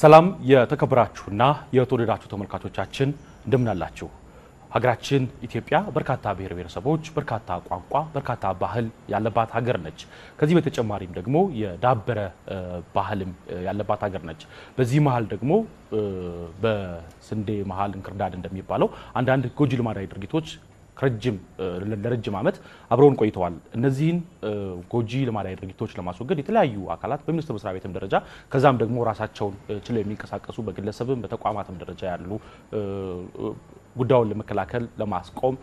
ሰላም የተከበራችሁና የተወደዳችሁ ተመልካቾቻችን እንደምናላችሁ። ሀገራችን ኢትዮጵያ በርካታ ብሔር ብሔረሰቦች፣ በርካታ ቋንቋ፣ በርካታ ባህል ያለባት ሀገር ነች። ከዚህ በተጨማሪም ደግሞ የዳበረ ባህልም ያለባት ሀገር ነች። በዚህ መሀል ደግሞ በስንዴ መሀል እንክርዳድ እንደሚባለው አንዳንድ ጎጂ ልማዳዊ ድርጊቶች ለረጅም ዓመት አብረውን ቆይተዋል። እነዚህን ጎጂ ልማዳዊ ድርጊቶች ለማስወገድ የተለያዩ አካላት በሚኒስትር መስሪያ ቤትም ደረጃ ከዛም ደግሞ ራሳቸውን ችለው የሚንቀሳቀሱ በግለሰብም በተቋማትም ደረጃ ያሉ ጉዳዩን ለመከላከል ለማስቆም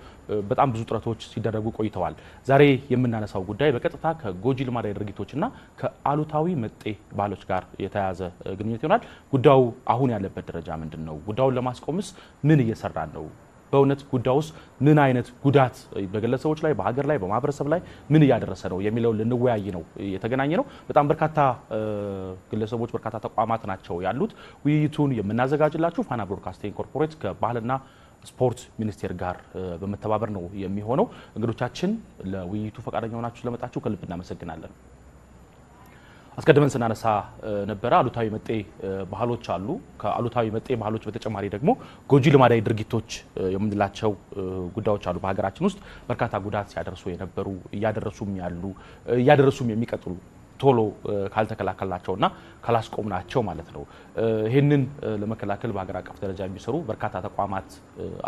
በጣም ብዙ ጥረቶች ሲደረጉ ቆይተዋል። ዛሬ የምናነሳው ጉዳይ በቀጥታ ከጎጂ ልማዳዊ ድርጊቶችና ከአሉታዊ መጤ ባህሎች ጋር የተያያዘ ግንኙነት ይሆናል። ጉዳዩ አሁን ያለበት ደረጃ ምንድን ነው? ጉዳዩን ለማስቆምስ ምን እየሰራ ነው? በእውነት ጉዳይ ውስጥ ምን አይነት ጉዳት በግለሰቦች ላይ፣ በሀገር ላይ፣ በማህበረሰብ ላይ ምን እያደረሰ ነው የሚለው ልንወያይ ነው የተገናኘ ነው። በጣም በርካታ ግለሰቦች፣ በርካታ ተቋማት ናቸው ያሉት። ውይይቱን የምናዘጋጅላችሁ ፋና ብሮድካስቲንግ ኮርፖሬት ከባህልና ስፖርት ሚኒስቴር ጋር በመተባበር ነው የሚሆነው። እንግዶቻችን ለውይይቱ ፈቃደኛ ሆናችሁ ስለመጣችሁ ከልብ እናመሰግናለን። አስቀድመን ስናነሳ ነበረ። አሉታዊ መጤ ባህሎች አሉ። ከአሉታዊ መጤ ባህሎች በተጨማሪ ደግሞ ጎጂ ልማዳዊ ድርጊቶች የምንላቸው ጉዳዮች አሉ። በሀገራችን ውስጥ በርካታ ጉዳት ሲያደርሱ የነበሩ እያደረሱም ያሉ እያደረሱም የሚቀጥሉ ቶሎ ካልተከላከልናቸው እና ካላስቆምናቸው ማለት ነው። ይህንን ለመከላከል በሀገር አቀፍ ደረጃ የሚሰሩ በርካታ ተቋማት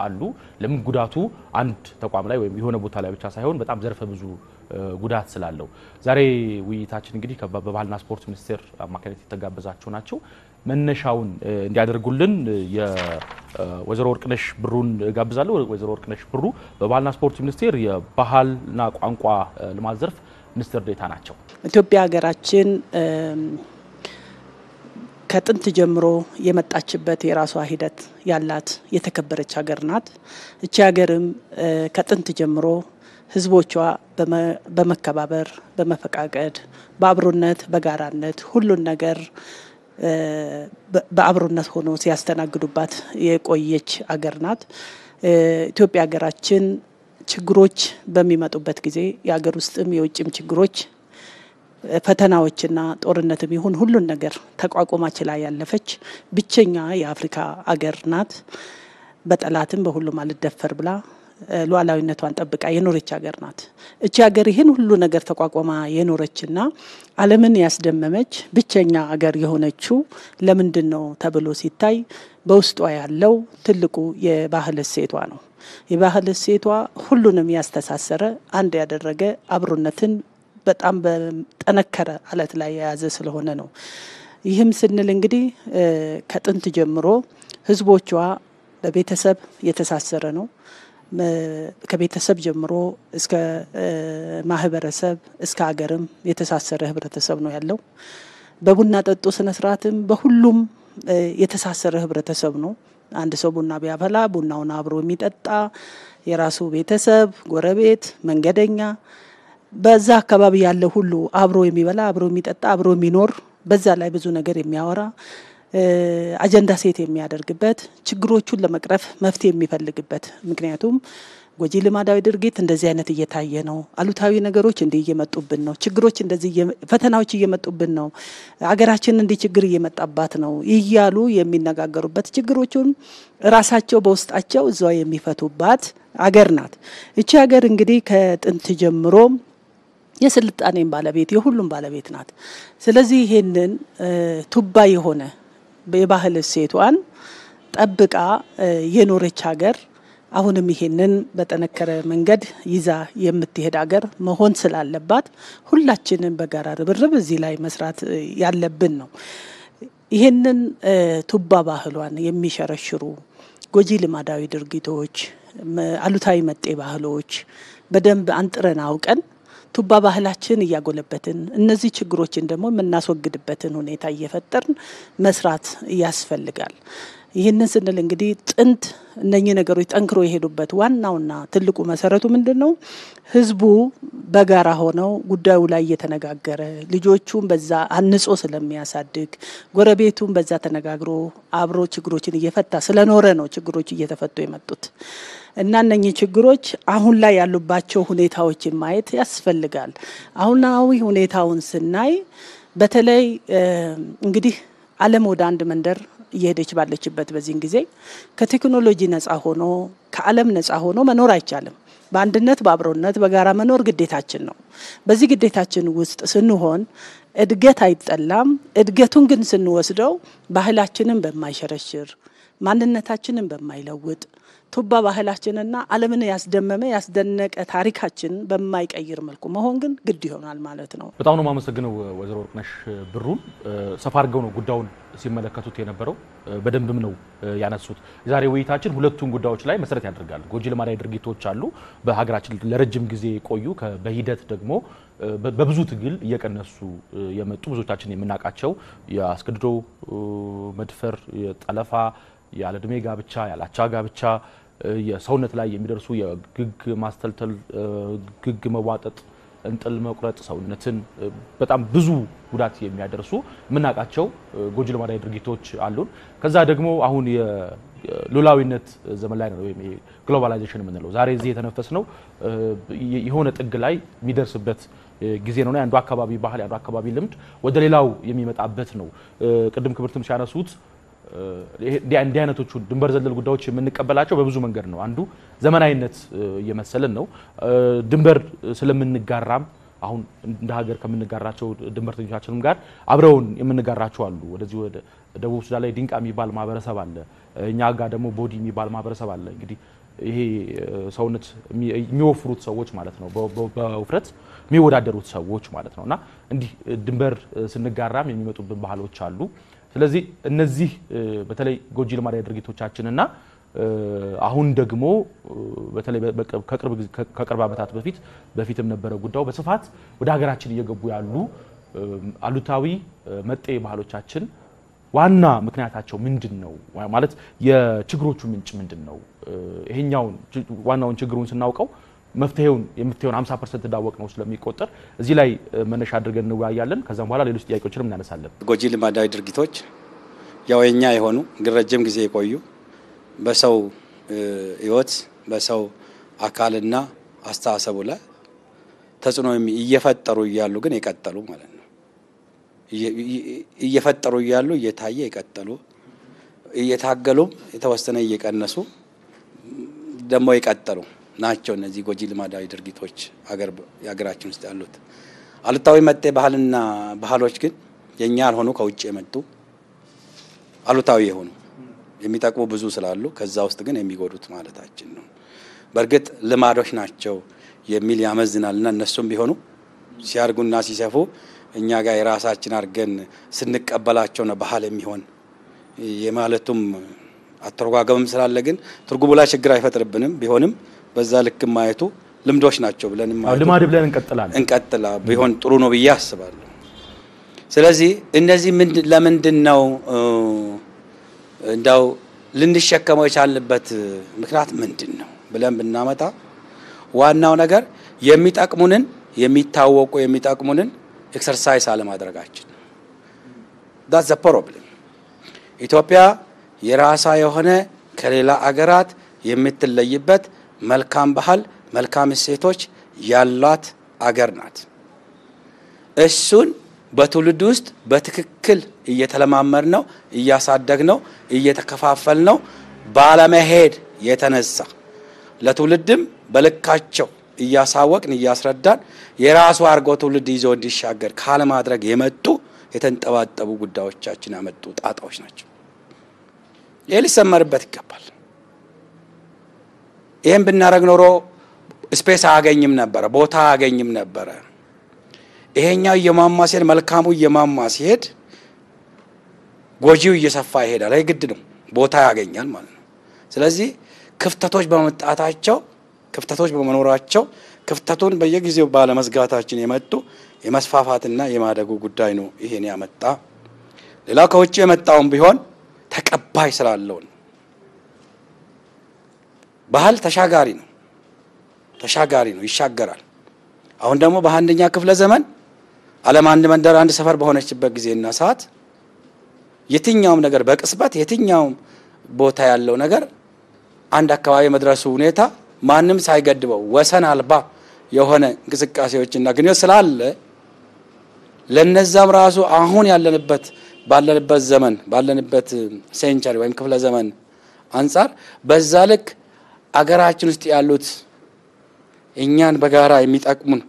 አሉ። ለምን ጉዳቱ አንድ ተቋም ላይ ወይም የሆነ ቦታ ላይ ብቻ ሳይሆን በጣም ዘርፈ ብዙ ጉዳት ስላለው ዛሬ ውይይታችን እንግዲህ በባህልና ስፖርት ሚኒስቴር አማካኝነት የተጋበዛቸው ናቸው። መነሻውን እንዲያደርጉልን የወይዘሮ ወርቅነሽ ብሩን ጋብዛለሁ። ወይዘሮ ወርቅነሽ ብሩ በባህልና ስፖርት ሚኒስቴር የባህልና ቋንቋ ልማት ዘርፍ ሚኒስትር ዴታ ናቸው። ኢትዮጵያ ሀገራችን ከጥንት ጀምሮ የመጣችበት የራሷ ሂደት ያላት የተከበረች ሀገር ናት። እቺ ሀገርም ከጥንት ጀምሮ ህዝቦቿ በመከባበር፣ በመፈቃቀድ፣ በአብሮነት፣ በጋራነት ሁሉን ነገር በአብሮነት ሆኖ ሲያስተናግዱባት የቆየች አገር ናት። ኢትዮጵያ ሀገራችን ችግሮች በሚመጡበት ጊዜ የሀገር ውስጥም የውጭም ችግሮች ፈተናዎችና ጦርነትም ይሁን ሁሉን ነገር ተቋቁማ ችላ ያለፈች ብቸኛ የአፍሪካ አገር ናት። በጠላትም በሁሉም አልደፈር ብላ ሉዓላዊነቷን ጠብቃ የኖረች ሀገር ናት። እቺ ሀገር ይህን ሁሉ ነገር ተቋቋማ የኖረችና ዓለምን ያስደመመች ብቸኛ ሀገር የሆነችው ለምንድን ነው ተብሎ ሲታይ በውስጧ ያለው ትልቁ የባህል እሴቷ ነው። የባህል እሴቷ ሁሉንም ያስተሳሰረ አንድ ያደረገ አብሮነትን በጣም በጠነከረ አለት ላይ የያዘ ስለሆነ ነው። ይህም ስንል እንግዲህ ከጥንት ጀምሮ ህዝቦቿ በቤተሰብ የተሳሰረ ነው። ከቤተሰብ ጀምሮ እስከ ማህበረሰብ እስከ ሀገርም የተሳሰረ ህብረተሰብ ነው ያለው። በቡና ጠጡ ስነ በሁሉም የተሳሰረ ህብረተሰብ ነው። አንድ ሰው ቡና ቢያፈላ ቡናውን አብሮ የሚጠጣ የራሱ ቤተሰብ፣ ጎረቤት፣ መንገደኛ በዛ አካባቢ ያለ ሁሉ አብሮ የሚበላ አብሮ የሚጠጣ አብሮ የሚኖር በዛ ላይ ብዙ ነገር የሚያወራ አጀንዳ ሴት የሚያደርግበት ችግሮቹን ለመቅረፍ መፍትሄ የሚፈልግበት ምክንያቱም ጎጂ ልማዳዊ ድርጊት እንደዚህ አይነት እየታየ ነው። አሉታዊ ነገሮች እንዲህ እየመጡብን ነው። ችግሮች እንደዚህ ፈተናዎች እየመጡብን ነው። አገራችን እንዲህ ችግር እየመጣባት ነው እያሉ የሚነጋገሩበት ችግሮቹን ራሳቸው በውስጣቸው እዛው የሚፈቱባት አገር ናት። እቺ ሀገር እንግዲህ ከጥንት ጀምሮም የስልጣኔን ባለቤት የሁሉም ባለቤት ናት። ስለዚህ ይሄንን ቱባ የሆነ የባህል እሴቷን ጠብቃ የኖረች ሀገር አሁንም ይሄንን በጠነከረ መንገድ ይዛ የምትሄድ ሀገር መሆን ስላለባት ሁላችንም በጋራ ርብርብ እዚህ ላይ መስራት ያለብን ነው። ይሄንን ቱባ ባህሏን የሚሸረሽሩ ጎጂ ልማዳዊ ድርጊቶች፣ አሉታዊ መጤ ባህሎች በደንብ አንጥረን አውቀን ቱባ ባህላችን እያጎለበትን እነዚህ ችግሮችን ደግሞ የምናስወግድበትን ሁኔታ እየፈጠርን መስራት ያስፈልጋል። ይህንን ስንል እንግዲህ ጥንት እነኚህ ነገሮች ጠንክሮ የሄዱበት ዋናውና ትልቁ መሰረቱ ምንድን ነው? ህዝቡ በጋራ ሆነው ጉዳዩ ላይ እየተነጋገረ ልጆቹን በዛ አንጾ ስለሚያሳድግ ጎረቤቱን በዛ ተነጋግሮ አብሮ ችግሮችን እየፈታ ስለኖረ ነው ችግሮች እየተፈቱ የመጡት። እና እነኚህ ችግሮች አሁን ላይ ያሉባቸው ሁኔታዎችን ማየት ያስፈልጋል። አሁናዊ ሁኔታውን ስናይ በተለይ እንግዲህ ዓለም ወደ አንድ መንደር እየሄደች ባለችበት በዚህን ጊዜ ከቴክኖሎጂ ነጻ ሆኖ ከዓለም ነጻ ሆኖ መኖር አይቻልም። በአንድነት በአብሮነት በጋራ መኖር ግዴታችን ነው። በዚህ ግዴታችን ውስጥ ስንሆን እድገት አይጠላም። እድገቱን ግን ስንወስደው ባህላችንን በማይሸረሽር ማንነታችንን በማይለውጥ ቱባ ባህላችንና ዓለምን ያስደመመ ያስደነቀ ታሪካችን በማይቀይር መልኩ መሆን ግን ግድ ይሆናል ማለት ነው። በጣም ነው የማመሰግነው ወይዘሮ ወርቅነሽ ብሩን። ሰፋ አድርገው ነው ጉዳዩን ሲመለከቱት የነበረው በደንብም ነው ያነሱት። የዛሬ ውይይታችን ሁለቱን ጉዳዮች ላይ መሰረት ያደርጋል። ጎጂ ልማዳዊ ድርጊቶች አሉ በሀገራችን ለረጅም ጊዜ የቆዩ በሂደት ደግሞ በብዙ ትግል እየቀነሱ የመጡ ብዙዎቻችን የምናውቃቸው የአስገድዶ መድፈር፣ የጠለፋ፣ ያለዕድሜ ጋብቻ፣ ያላቻ ጋብቻ የሰውነት ላይ የሚደርሱ የግግ ማስተልተል፣ ግግ መዋጠጥ፣ እንጥል መቁረጥ፣ ሰውነትን በጣም ብዙ ጉዳት የሚያደርሱ የምናውቃቸው ጎጂ ልማዳዊ ድርጊቶች አሉን። ከዛ ደግሞ አሁን ሉላዊነት ዘመን ላይ ነው ወይም ግሎባላይዜሽን የምንለው ዛሬ እዚህ የተነፈስ ነው የሆነ ጥግ ላይ የሚደርስበት ጊዜ ነው። የአንዱ አካባቢ ባህል፣ የአንዱ አካባቢ ልምድ ወደ ሌላው የሚመጣበት ነው። ቅድም ክብርትም ሲያነሱት እንዲህ አይነቶቹ ድንበር ዘለል ጉዳዮች የምንቀበላቸው በብዙ መንገድ ነው። አንዱ ዘመናዊነት እየመሰለን ነው። ድንበር ስለምንጋራም አሁን እንደ ሀገር ከምንጋራቸው ድንበርተኞቻችንም ጋር አብረውን የምንጋራቸው አሉ። ወደዚህ ወደ ደቡብ ሱዳን ላይ ዲንቃ የሚባል ማህበረሰብ አለ። እኛ ጋር ደግሞ ቦዲ የሚባል ማህበረሰብ አለ። እንግዲህ ይሄ ሰውነት የሚወፍሩት ሰዎች ማለት ነው፣ በውፍረት የሚወዳደሩት ሰዎች ማለት ነው። እና እንዲህ ድንበር ስንጋራም የሚመጡብን ባህሎች አሉ። ስለዚህ እነዚህ በተለይ ጎጂ ልማዳዊ ድርጊቶቻችንና አሁን ደግሞ በተለይ ከቅርብ ዓመታት በፊት በፊትም ነበረ ጉዳዩ በስፋት ወደ ሀገራችን እየገቡ ያሉ አሉታዊ መጤ ባህሎቻችን ዋና ምክንያታቸው ምንድን ነው? ማለት የችግሮቹ ምንጭ ምንድን ነው? ይሄኛውን ዋናውን ችግሩን ስናውቀው መፍትሄውን የምትሆን 50 ፐርሰንት እንዳወቅ ነው ስለሚቆጠር እዚህ ላይ መነሻ አድርገን እንወያያለን። ከዛም በኋላ ሌሎች ጥያቄዎችንም እናነሳለን። ጎጂ ልማዳዊ ድርጊቶች ያው የኛ የሆኑ ግን ረጅም ጊዜ የቆዩ በሰው ህይወት በሰው አካልና አስተሳሰቡ ላይ ተጽዕኖ እየፈጠሩ እያሉ ግን የቀጠሉ ማለት ነው። እየፈጠሩ እያሉ እየታየ የቀጠሉ እየታገሉም የተወሰነ እየቀነሱ ደግሞ የቀጠሉ ናቸው። እነዚህ ጎጂ ልማዳዊ ድርጊቶች የሀገራችን ውስጥ ያሉት አሉታዊ መጤ ባህልና ባህሎች ግን የእኛ ያልሆኑ ከውጭ የመጡ አሉታዊ የሆኑ የሚጠቅሙ ብዙ ስላሉ ከዛ ውስጥ ግን የሚጎዱት ማለታችን ነው። በእርግጥ ልማዶች ናቸው የሚል ያመዝናል ና እነሱም ቢሆኑ ሲያድጉና ሲሰፉ እኛ ጋር የራሳችን አድርገን ስንቀበላቸው ነው ባህል የሚሆን የማለቱም አተረጓገምም ስላለ ግን ትርጉሙ ላይ ችግር አይፈጥርብንም ቢሆንም በዛ ልክ ማየቱ ልምዶች ናቸው ብለን ልማድ ብለን እንቀጥላለን እንቀጥላ ቢሆን ጥሩ ነው ብዬ አስባለሁ። ስለዚህ እነዚህ ለምንድን ነው እንዳው ልንሸከመው የቻልንበት ምክንያት ምንድን ነው ብለን ብናመጣ ዋናው ነገር የሚጠቅሙንን የሚታወቁ የሚጠቅሙንን ኤክሰርሳይስ አለማድረጋችን ዳት ዘ ፕሮብለም። ኢትዮጵያ የራሷ የሆነ ከሌላ አገራት የምትለይበት መልካም ባህል፣ መልካም እሴቶች ያሏት አገር ናት። እሱን በትውልድ ውስጥ በትክክል እየተለማመድ ነው፣ እያሳደግ ነው፣ እየተከፋፈል ነው ባለመሄድ የተነሳ ለትውልድም በልካቸው እያሳወቅን እያስረዳን የራሱ አድርጎ ትውልድ ይዞ እንዲሻገር ካለማድረግ የመጡ የተንጠባጠቡ ጉዳዮቻችን ያመጡ ጣጣዎች ናቸው። ይህ ሊሰመርበት ይገባል። ይህም ብናደረግ ኖሮ ስፔስ አያገኝም ነበረ፣ ቦታ አያገኝም ነበረ። ይሄኛው እየማማ ሲሄድ፣ መልካሙ እየማማ ሲሄድ፣ ጎጂው እየሰፋ ይሄዳል። ይህ ግድ ነው፣ ቦታ ያገኛል ማለት ነው። ስለዚህ ክፍተቶች በመምጣታቸው ክፍተቶች በመኖራቸው ክፍተቱን በየጊዜው ባለመዝጋታችን የመጡ የመስፋፋትና የማደጉ ጉዳይ ነው ይሄን ያመጣ። ሌላው ከውጭ የመጣውን ቢሆን ተቀባይ ስላለውን ባህል ተሻጋሪ ነው፣ ተሻጋሪ ነው፣ ይሻገራል። አሁን ደግሞ በአንደኛ ክፍለ ዘመን ዓለም አንድ መንደር አንድ ሰፈር በሆነችበት ጊዜና ሰዓት የትኛውም ነገር በቅጽበት የትኛውም ቦታ ያለው ነገር አንድ አካባቢ መድረሱ ሁኔታ ማንም ሳይገድበው ወሰን አልባ የሆነ እንቅስቃሴዎችና ግንኙነት ስላለ ለነዛም ራሱ አሁን ያለንበት ባለንበት ዘመን ባለንበት ሴንቸሪ ወይም ክፍለ ዘመን አንጻር በዛ ልክ አገራችን ውስጥ ያሉት እኛን በጋራ የሚጠቅሙን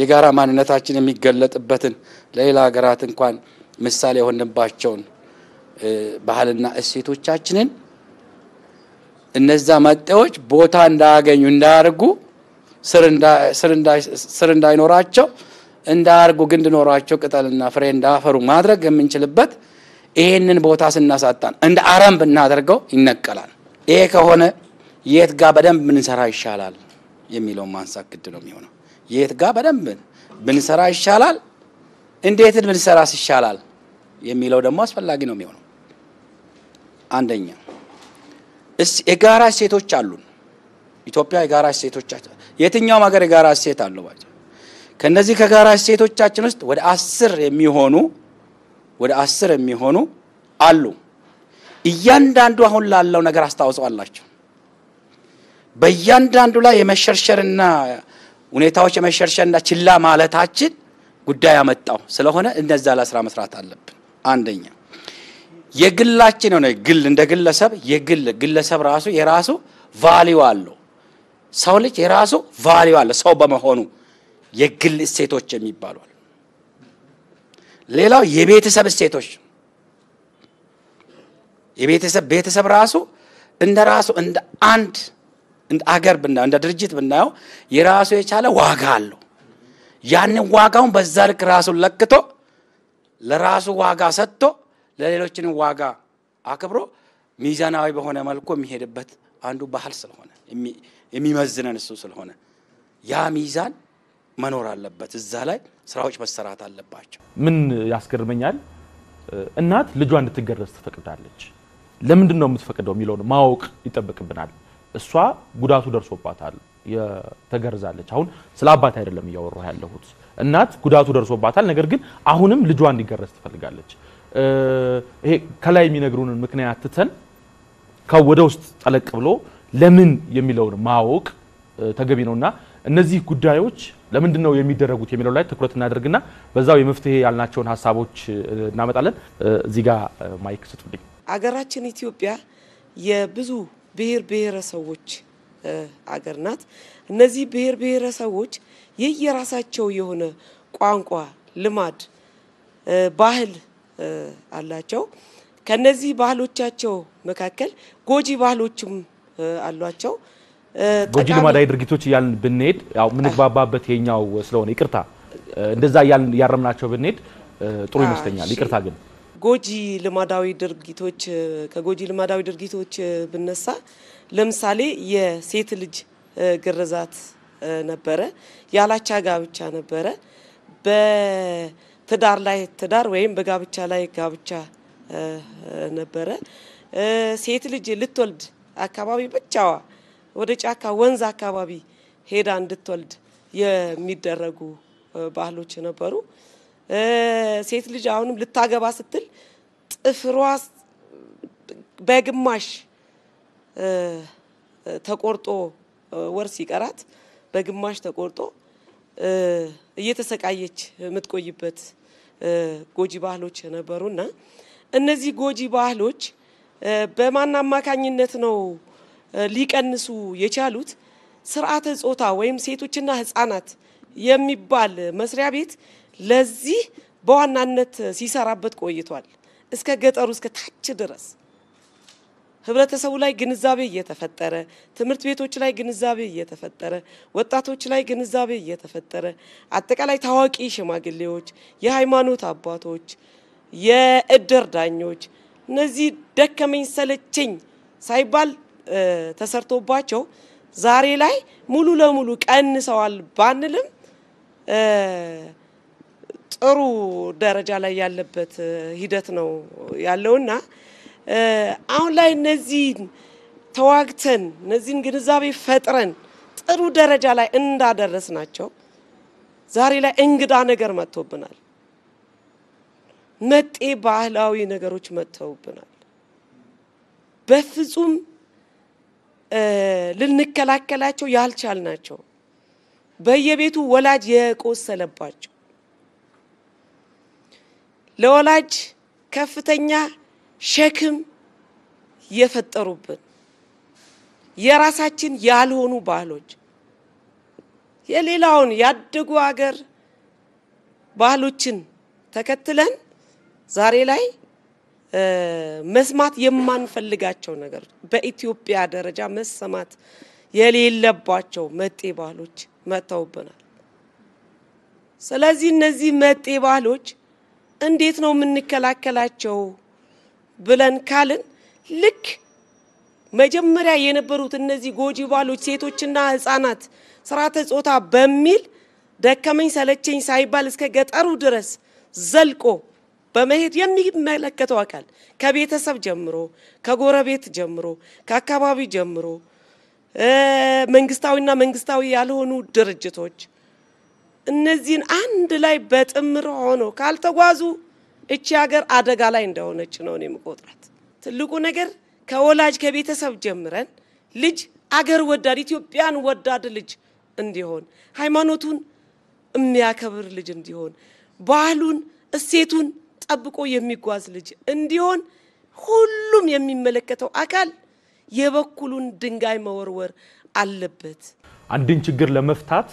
የጋራ ማንነታችን የሚገለጥበትን ለሌላ ሀገራት እንኳን ምሳሌ የሆንባቸውን ባህልና እሴቶቻችንን እነዛ መጤዎች ቦታ እንዳያገኙ እንዳያርጉ ስር እንዳይኖራቸው እንዳያርጉ ግንድ ኖሯቸው ቅጠልና ፍሬ እንዳፈሩ ማድረግ የምንችልበት ይሄንን ቦታ ስናሳጣን እንደ አረም ብናደርገው ይነቀላል። ይሄ ከሆነ የት ጋር በደንብ ብንሰራ ይሻላል የሚለውን ማንሳት ግድ ነው የሚሆነው። የት ጋር በደንብ ብንሰራ ይሻላል፣ እንዴትን ብንሰራስ ይሻላል የሚለው ደግሞ አስፈላጊ ነው የሚሆነው። አንደኛ የጋራ እሴቶች አሉን። ኢትዮጵያ የጋራ እሴቶች የትኛውም ሀገር የጋራ እሴት አለው። ከነዚህ ከጋራ እሴቶቻችን ውስጥ ወደ አስር የሚሆኑ ወደ አስር የሚሆኑ አሉ። እያንዳንዱ አሁን ላለው ነገር አስተዋጽኦ አላቸው። በእያንዳንዱ ላይ የመሸርሸርና ሁኔታዎች የመሸርሸርና ችላ ማለታችን ጉዳይ ያመጣው ስለሆነ እነዛ ላይ ስራ መስራት አለብን። አንደኛ የግላችን የሆነ ግል እንደ ግለሰብ የግል ግለሰብ ራሱ የራሱ ቫሊዩ አለው። ሰው ልጅ የራሱ ቫሊዩ አለ ሰው በመሆኑ የግል እሴቶች የሚባሉ ሌላው የቤተሰብ እሴቶች የቤተሰብ ቤተሰብ ራሱ እንደ ራሱ እንደ አንድ እንደ አገር ብናየው እንደ ድርጅት ብናየው የራሱ የቻለ ዋጋ አለው። ያንን ዋጋውን በዛ ልክ ራሱን ለክቶ ለራሱ ዋጋ ሰጥቶ ለሌሎችንም ዋጋ አክብሮ ሚዛናዊ በሆነ መልኩ የሚሄድበት አንዱ ባህል ስለሆነ የሚመዝነን እሱ ስለሆነ ያ ሚዛን መኖር አለበት። እዛ ላይ ስራዎች መሰራት አለባቸው። ምን ያስገርመኛል፣ እናት ልጇ እንድትገረዝ ትፈቅዳለች። ለምንድን ነው የምትፈቅደው የሚለውን ማወቅ ይጠበቅብናል። እሷ ጉዳቱ ደርሶባታል ተገርዛለች አሁን ስለ አባት አይደለም እያወራ ያለሁት። እናት ጉዳቱ ደርሶባታል፣ ነገር ግን አሁንም ልጇ እንዲገረዝ ትፈልጋለች። ይሄ ከላይ የሚነግሩንን ምክንያት ትተን ከወደ ውስጥ ጠለቅ ብሎ ለምን የሚለውን ማወቅ ተገቢ ነውና እነዚህ ጉዳዮች ለምንድን ነው የሚደረጉት የሚለው ላይ ትኩረት እናደርግና በዛው የመፍትሄ ያልናቸውን ሀሳቦች እናመጣለን። እዚህ ጋ ማይክ ስጡልኝ። አገራችን ኢትዮጵያ የብዙ ብሔር ብሔረሰቦች አገር ናት። እነዚህ ብሔር ብሔረሰቦች የየራሳቸው የሆነ ቋንቋ፣ ልማድ፣ ባህል አላቸው። ከነዚህ ባህሎቻቸው መካከል ጎጂ ባህሎችም አሏቸው። ጎጂ ልማዳዊ ድርጊቶች እያልን ብንሄድ ያው የምንግባባበት የኛው ስለሆነ ይቅርታ እንደዛ እያልን እያረምናቸው ብንሄድ ጥሩ ይመስለኛል። ይቅርታ ግን ጎጂ ልማዳዊ ድርጊቶች ከጎጂ ልማዳዊ ድርጊቶች ብነሳ ለምሳሌ የሴት ልጅ ግርዛት ነበረ፣ ያላቻ ጋብቻ ነበረ፣ በትዳር ላይ ትዳር ወይም በጋብቻ ላይ ጋብቻ ነበረ። ሴት ልጅ ልትወልድ አካባቢ ብቻዋ ወደ ጫካ ወንዝ አካባቢ ሄዳ እንድትወልድ የሚደረጉ ባህሎች ነበሩ። ሴት ልጅ አሁንም ልታገባ ስትል ጥፍሯ በግማሽ ተቆርጦ ወር ሲቀራት በግማሽ ተቆርጦ እየተሰቃየች የምትቆይበት ጎጂ ባህሎች እና እነዚህ ጎጂ ባህሎች በማን አማካኝነት ነው ሊቀንሱ የቻሉት? ስርዓተ ጾታ ወይም ሴቶችና ህጻናት የሚባል መስሪያ ቤት ለዚህ በዋናነት ሲሰራበት ቆይቷል። እስከ ገጠሩ እስከ ታች ድረስ ህብረተሰቡ ላይ ግንዛቤ እየተፈጠረ ትምህርት ቤቶች ላይ ግንዛቤ እየተፈጠረ ወጣቶች ላይ ግንዛቤ እየተፈጠረ አጠቃላይ ታዋቂ ሽማግሌዎች፣ የሃይማኖት አባቶች፣ የእድር ዳኞች እነዚህ ደከመኝ ሰለቸኝ ሳይባል ተሰርቶባቸው ዛሬ ላይ ሙሉ ለሙሉ ቀንሰዋል ባንልም ጥሩ ደረጃ ላይ ያለበት ሂደት ነው ያለውና አሁን ላይ እነዚህን ተዋግተን እነዚህን ግንዛቤ ፈጥረን ጥሩ ደረጃ ላይ እንዳደረስ ናቸው። ዛሬ ላይ እንግዳ ነገር መጥቶብናል። መጤ ባህላዊ ነገሮች መጥተውብናል። በፍጹም ልንከላከላቸው ያልቻል ናቸው። በየቤቱ ወላጅ የቆሰለባቸው ለወላጅ ከፍተኛ ሸክም የፈጠሩብን የራሳችን ያልሆኑ ባህሎች የሌላውን ያደጉ ሀገር ባህሎችን ተከትለን ዛሬ ላይ መስማት የማንፈልጋቸው ነገሮች በኢትዮጵያ ደረጃ መሰማት የሌለባቸው መጤ ባህሎች መጥተውብናል። ስለዚህ እነዚህ መጤ ባህሎች እንዴት ነው የምንከላከላቸው ብለን ካልን ልክ መጀመሪያ የነበሩት እነዚህ ጎጂ ባሎች ሴቶችና ህጻናት ስርዓተ ጾታ በሚል ደከመኝ ሰለቸኝ ሳይባል እስከ ገጠሩ ድረስ ዘልቆ በመሄድ የሚመለከተው አካል ከቤተሰብ ጀምሮ ከጎረቤት ጀምሮ ከአካባቢ ጀምሮ መንግስታዊና መንግስታዊ ያልሆኑ ድርጅቶች እነዚህን አንድ ላይ በጥምር ሆኖ ካልተጓዙ እቺ ሀገር አደጋ ላይ እንደሆነች ነው የምቆጥራት። ትልቁ ነገር ከወላጅ ከቤተሰብ ጀምረን ልጅ አገር ወዳድ ኢትዮጵያን ወዳድ ልጅ እንዲሆን ሃይማኖቱን የሚያከብር ልጅ እንዲሆን ባህሉን እሴቱን ጠብቆ የሚጓዝ ልጅ እንዲሆን ሁሉም የሚመለከተው አካል የበኩሉን ድንጋይ መወርወር አለበት። አንድን ችግር ለመፍታት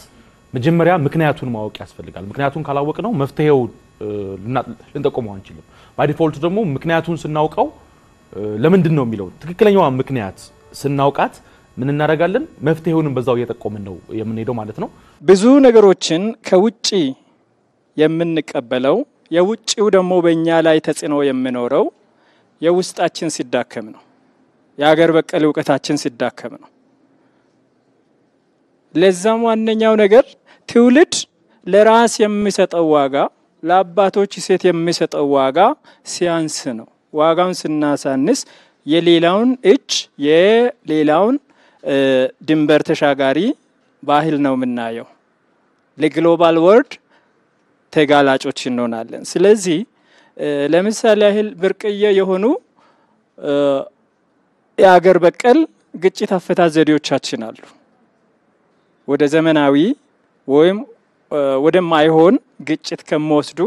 መጀመሪያ ምክንያቱን ማወቅ ያስፈልጋል። ምክንያቱን ካላወቅ ነው መፍትሄው ልንጠቆመው አንችልም። ባይዲፎልት ደግሞ ምክንያቱን ስናውቀው ለምንድን ነው የሚለው ትክክለኛዋ ምክንያት ስናውቃት ምን እናደርጋለን? መፍትሄውንም በዛው እየጠቆምን ነው የምንሄደው ማለት ነው። ብዙ ነገሮችን ከውጭ የምንቀበለው የውጭው ደግሞ በእኛ ላይ ተጽዕኖ የሚኖረው የውስጣችን ሲዳከም ነው። የሀገር በቀል እውቀታችን ሲዳከም ነው። ለዛም ዋነኛው ነገር ትውልድ ለራስ የሚሰጠው ዋጋ ለአባቶች ሴት የሚሰጠው ዋጋ ሲያንስ ነው። ዋጋውን ስናሳንስ የሌላውን እጅ የሌላውን ድንበር ተሻጋሪ ባህል ነው የምናየው። ለግሎባል ወርድ ተጋላጮች እንሆናለን። ስለዚህ ለምሳሌ ያህል ብርቅዬ የሆኑ የአገር በቀል ግጭት አፈታት ዘዴዎቻችን አሉ። ወደ ዘመናዊ ወይም ወደማይሆን ግጭት ከመወስዱ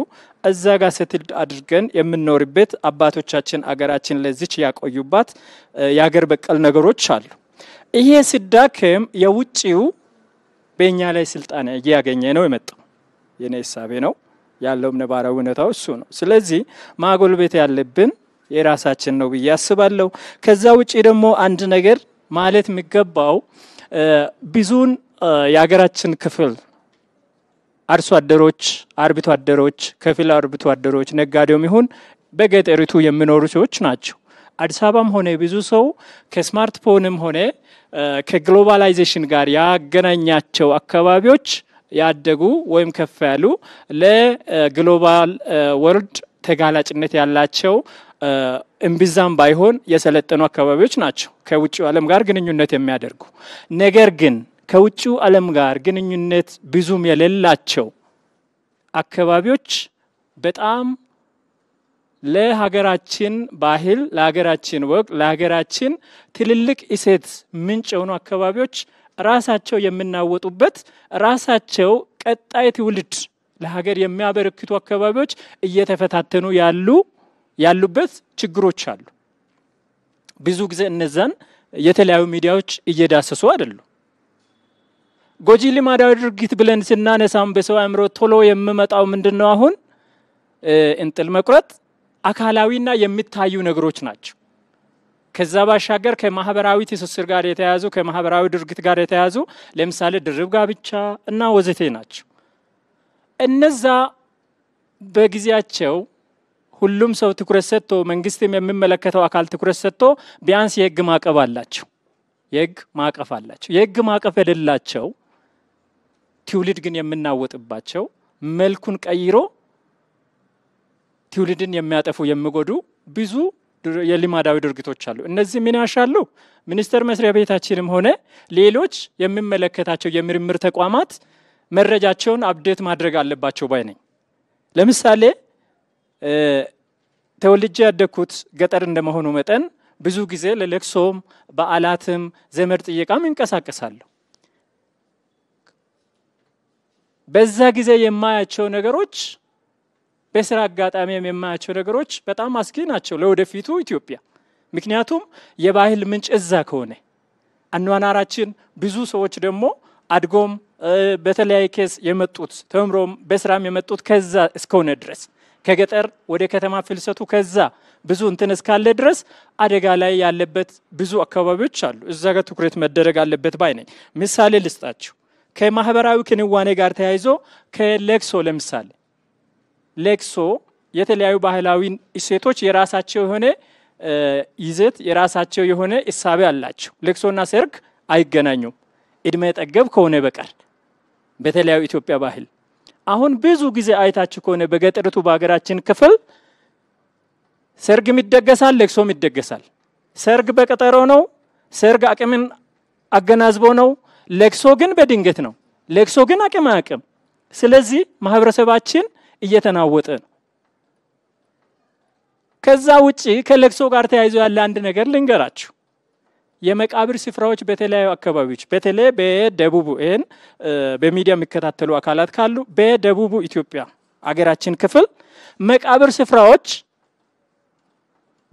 እዛ ጋር ሴትልድ አድርገን የምንኖርበት አባቶቻችን አገራችን ለዚች ያቆዩባት የሀገር በቀል ነገሮች አሉ። ይሄ ስዳክም የውጭው በእኛ ላይ ስልጣን እያገኘ ነው የመጣው። የኔ ሳቤ ነው ያለውም ነባራዊ ሁኔታው እሱ ነው። ስለዚህ ማጎልበት ያለብን የራሳችን ነው ብዬ አስባለሁ። ከዛ ውጭ ደግሞ አንድ ነገር ማለት የሚገባው ብዙን የሀገራችን ክፍል አርሶ አደሮች፣ አርብቶ አደሮች፣ ከፊል አርብቶ አደሮች፣ ነጋዴውም ይሁን በገጠሪቱ የሚኖሩ ሰዎች ናቸው። አዲስ አበባም ሆነ ብዙ ሰው ከስማርትፎንም ሆነ ከግሎባላይዜሽን ጋር ያገናኛቸው አካባቢዎች ያደጉ ወይም ከፍ ያሉ ለግሎባል ወርልድ ተጋላጭነት ያላቸው እምብዛም ባይሆን የሰለጠኑ አካባቢዎች ናቸው ከውጭ ዓለም ጋር ግንኙነት የሚያደርጉ ነገር ግን ከውጭው ዓለም ጋር ግንኙነት ብዙም የሌላቸው አካባቢዎች በጣም ለሀገራችን ባህል፣ ለሀገራችን ወግ፣ ለሀገራችን ትልልቅ እሴት ምንጭ የሆኑ አካባቢዎች ራሳቸው የምናወጡበት ራሳቸው ቀጣይ ትውልድ ለሀገር የሚያበረክቱ አካባቢዎች እየተፈታተኑ ያሉ ያሉበት ችግሮች አሉ። ብዙ ጊዜ እነዛን የተለያዩ ሚዲያዎች እየዳሰሱ አይደሉ። ጎጂ ልማዳዊ ድርጊት ብለን ስናነሳም በሰው አእምሮ ቶሎ የሚመጣው ምንድን ነው? አሁን እንጥል መቁረጥ አካላዊና የሚታዩ ነገሮች ናቸው። ከዛ ባሻገር ከማህበራዊ ትስስር ጋር የተያዙ ከማህበራዊ ድርጊት ጋር የተያዙ ለምሳሌ ድርብ ጋብቻ እና ወዘቴ ናቸው። እነዛ በጊዜያቸው ሁሉም ሰው ትኩረት ሰጥቶ መንግስትም የሚመለከተው አካል ትኩረት ሰጥቶ ቢያንስ የህግ ማዕቀፍ አላቸው የህግ ማዕቀፍ አላቸው። የህግ ማዕቀፍ የሌላቸው ትውልድ ግን የምናወጥባቸው መልኩን ቀይሮ ትውልድን የሚያጠፉ የሚጎዱ ብዙ የልማዳዊ ድርጊቶች አሉ። እነዚህ ምን ያሻሉ? ሚኒስቴር መስሪያ ቤታችንም ሆነ ሌሎች የሚመለከታቸው የምርምር ተቋማት መረጃቸውን አብዴት ማድረግ አለባቸው ባይ ነኝ። ለምሳሌ ተወልጄ ያደግኩት ገጠር እንደመሆኑ መጠን ብዙ ጊዜ ለለቅሶም፣ በዓላትም፣ ዘመድ ጥየቃም ይንቀሳቀሳለሁ። በዛ ጊዜ የማያቸው ነገሮች በስራ አጋጣሚም የማያቸው ነገሮች በጣም አስጊ ናቸው ለወደፊቱ ኢትዮጵያ። ምክንያቱም የባህል ምንጭ እዛ ከሆነ አኗኗራችን ብዙ ሰዎች ደግሞ አድጎም በተለያየ ኬስ የመጡት ተምሮም በስራም የመጡት ከዛ እስከሆነ ድረስ ከገጠር ወደ ከተማ ፍልሰቱ ከዛ ብዙ እንትን እስካለ ድረስ አደጋ ላይ ያለበት ብዙ አካባቢዎች አሉ። እዛ ጋር ትኩረት መደረግ አለበት ባይ ነኝ። ምሳሌ ልስጣችሁ። ከማህበራዊ ክንዋኔ ጋር ተያይዞ ከሌክሶ ለምሳሌ ሌክሶ የተለያዩ ባህላዊ እሴቶች የራሳቸው የሆነ ይዘት የራሳቸው የሆነ እሳቤ አላቸው። ሌክሶና ሰርግ አይገናኙም እድሜ ጠገብ ከሆነ በቀር በተለያዩ ኢትዮጵያ ባህል አሁን ብዙ ጊዜ አይታችሁ ከሆነ በገጠሪቱ በሀገራችን ክፍል ሰርግም ይደገሳል፣ ሌክሶም ይደገሳል። ሰርግ በቀጠሮ ነው። ሰርግ አቅምን አገናዝቦ ነው። ለቅሶ ግን በድንገት ነው። ለቅሶ ግን አቅም አቅም። ስለዚህ ማህበረሰባችን እየተናወጠ ነው። ከዛ ውጪ ከለቅሶ ጋር ተያይዞ ያለ አንድ ነገር ልንገራችሁ። የመቃብር ስፍራዎች በተለያዩ አካባቢዎች በተለይ በደቡቡ ይህን በሚዲያ የሚከታተሉ አካላት ካሉ በደቡቡ ኢትዮጵያ አገራችን ክፍል መቃብር ስፍራዎች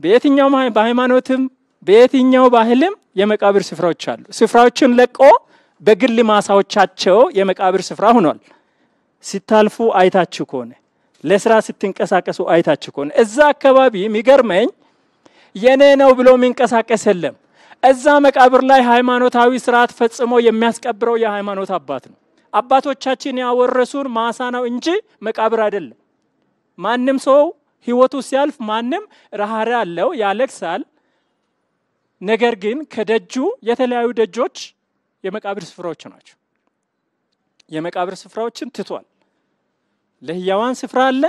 በየትኛው በሃይማኖትም በየትኛው ባህልም የመቃብር ስፍራዎች አሉ። ስፍራዎችን ለቆ በግል ማሳዎቻቸው የመቃብር ስፍራ ሆኗል። ሲታልፉ አይታችሁ ከሆነ ለስራ ስትንቀሳቀሱ አይታችሁ ከሆነ እዛ አካባቢ የሚገርመኝ የኔ ነው ብሎ የሚንቀሳቀስ የለም። እዛ መቃብር ላይ ሃይማኖታዊ ስርዓት ፈጽሞ የሚያስቀብረው የሃይማኖት አባት ነው። አባቶቻችን ያወረሱን ማሳ ነው እንጂ መቃብር አይደለም። ማንም ሰው ህይወቱ ሲያልፍ ማንም ረሃሪ አለው ያለቅሳል። ነገር ግን ከደጁ የተለያዩ ደጆች የመቃብር ስፍራዎች ናቸው። የመቃብር ስፍራዎችን ትቷል። ለህያዋን ስፍራ አለ፣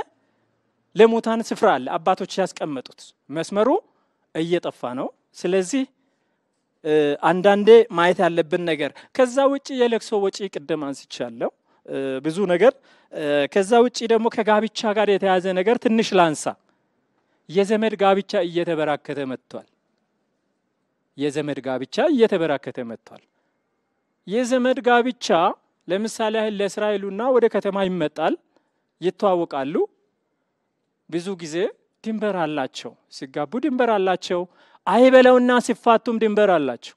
ለሙታን ስፍራ አለ። አባቶች ያስቀመጡት መስመሩ እየጠፋ ነው። ስለዚህ አንዳንዴ ማየት ያለብን ነገር ከዛ ውጭ የለቅሶ ወጪ ቅድም አንስቻለሁ፣ ብዙ ነገር። ከዛ ውጭ ደግሞ ከጋብቻ ጋር የተያዘ ነገር ትንሽ ላንሳ። የዘመድ ጋብቻ እየተበራከተ መጥቷል። የዘመድ ጋብቻ እየተበራከተ መጥቷል። የዘመድ ጋብቻ ለምሳሌ ያህል ለእስራኤሉና ወደ ከተማ ይመጣል፣ ይተዋወቃሉ። ብዙ ጊዜ ድንበር አላቸው፣ ሲጋቡ ድንበር አላቸው። አይበለውና ሲፋቱም ድንበር አላቸው።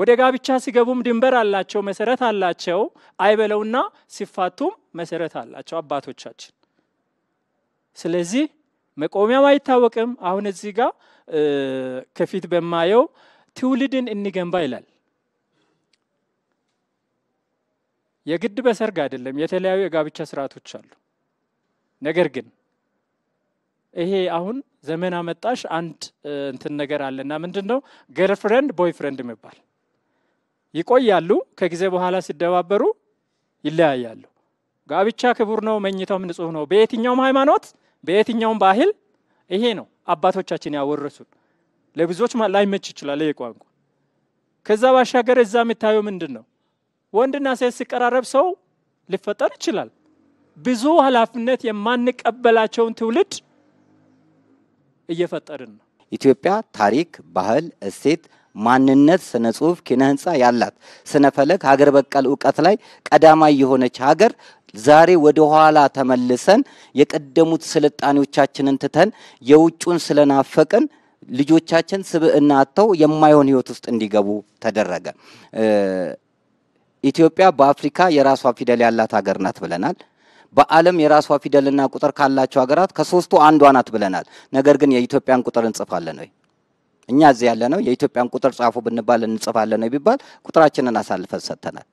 ወደ ጋብቻ ሲገቡም ድንበር አላቸው፣ መሰረት አላቸው። አይበለውና ሲፋቱም መሰረት አላቸው አባቶቻችን። ስለዚህ መቆሚያው አይታወቅም። አሁን እዚህ ጋር ከፊት በማየው ትውልድን እንገንባ ይላል። የግድ በሰርግ አይደለም። የተለያዩ የጋብቻ ስርዓቶች አሉ። ነገር ግን ይሄ አሁን ዘመን አመጣሽ አንድ እንትን ነገር አለና ምንድን ነው ገርፍሬንድ ቦይፍሬንድ የሚባል ይቆያሉ። ከጊዜ በኋላ ሲደባበሩ ይለያያሉ። ጋብቻ ክቡር ነው፣ መኝታውም ንጹሕ ነው። በየትኛውም ሃይማኖት፣ በየትኛውም ባህል ይሄ ነው አባቶቻችን ያወረሱን። ለብዙዎች ላይመች ይችላል ይሄ ቋንቋ። ከዛ ባሻገር እዛ የምታየው ምንድን ነው? ወንድና ሴት ሲቀራረብ ሰው ሊፈጠር ይችላል። ብዙ ኃላፊነት የማንቀበላቸውን ትውልድ እየፈጠርን ነው። ኢትዮጵያ ታሪክ፣ ባህል፣ እሴት፣ ማንነት፣ ስነ ጽሁፍ፣ ኪነ ህንፃ ያላት ስነ ፈለግ፣ ሀገር በቀል እውቀት ላይ ቀዳማይ የሆነች ሀገር ዛሬ ወደ ኋላ ተመልሰን የቀደሙት ስልጣኔዎቻችንን ትተን የውጩን ስለናፈቅን ልጆቻችን ስብዕና አጥተው የማይሆን ህይወት ውስጥ እንዲገቡ ተደረገ። ኢትዮጵያ በአፍሪካ የራሷ ፊደል ያላት ሀገር ናት ብለናል። በዓለም የራሷ ፊደልና ቁጥር ካላቸው ሀገራት ከሶስቱ አንዷ ናት ብለናል። ነገር ግን የኢትዮጵያን ቁጥር እንጽፋለን ወይ? እኛ እዚህ ያለ ነው የኢትዮጵያን ቁጥር ጻፉ ብንባል እንጽፋለን ወይ ቢባል ቁጥራችንን አሳልፈን ሰጥተናል።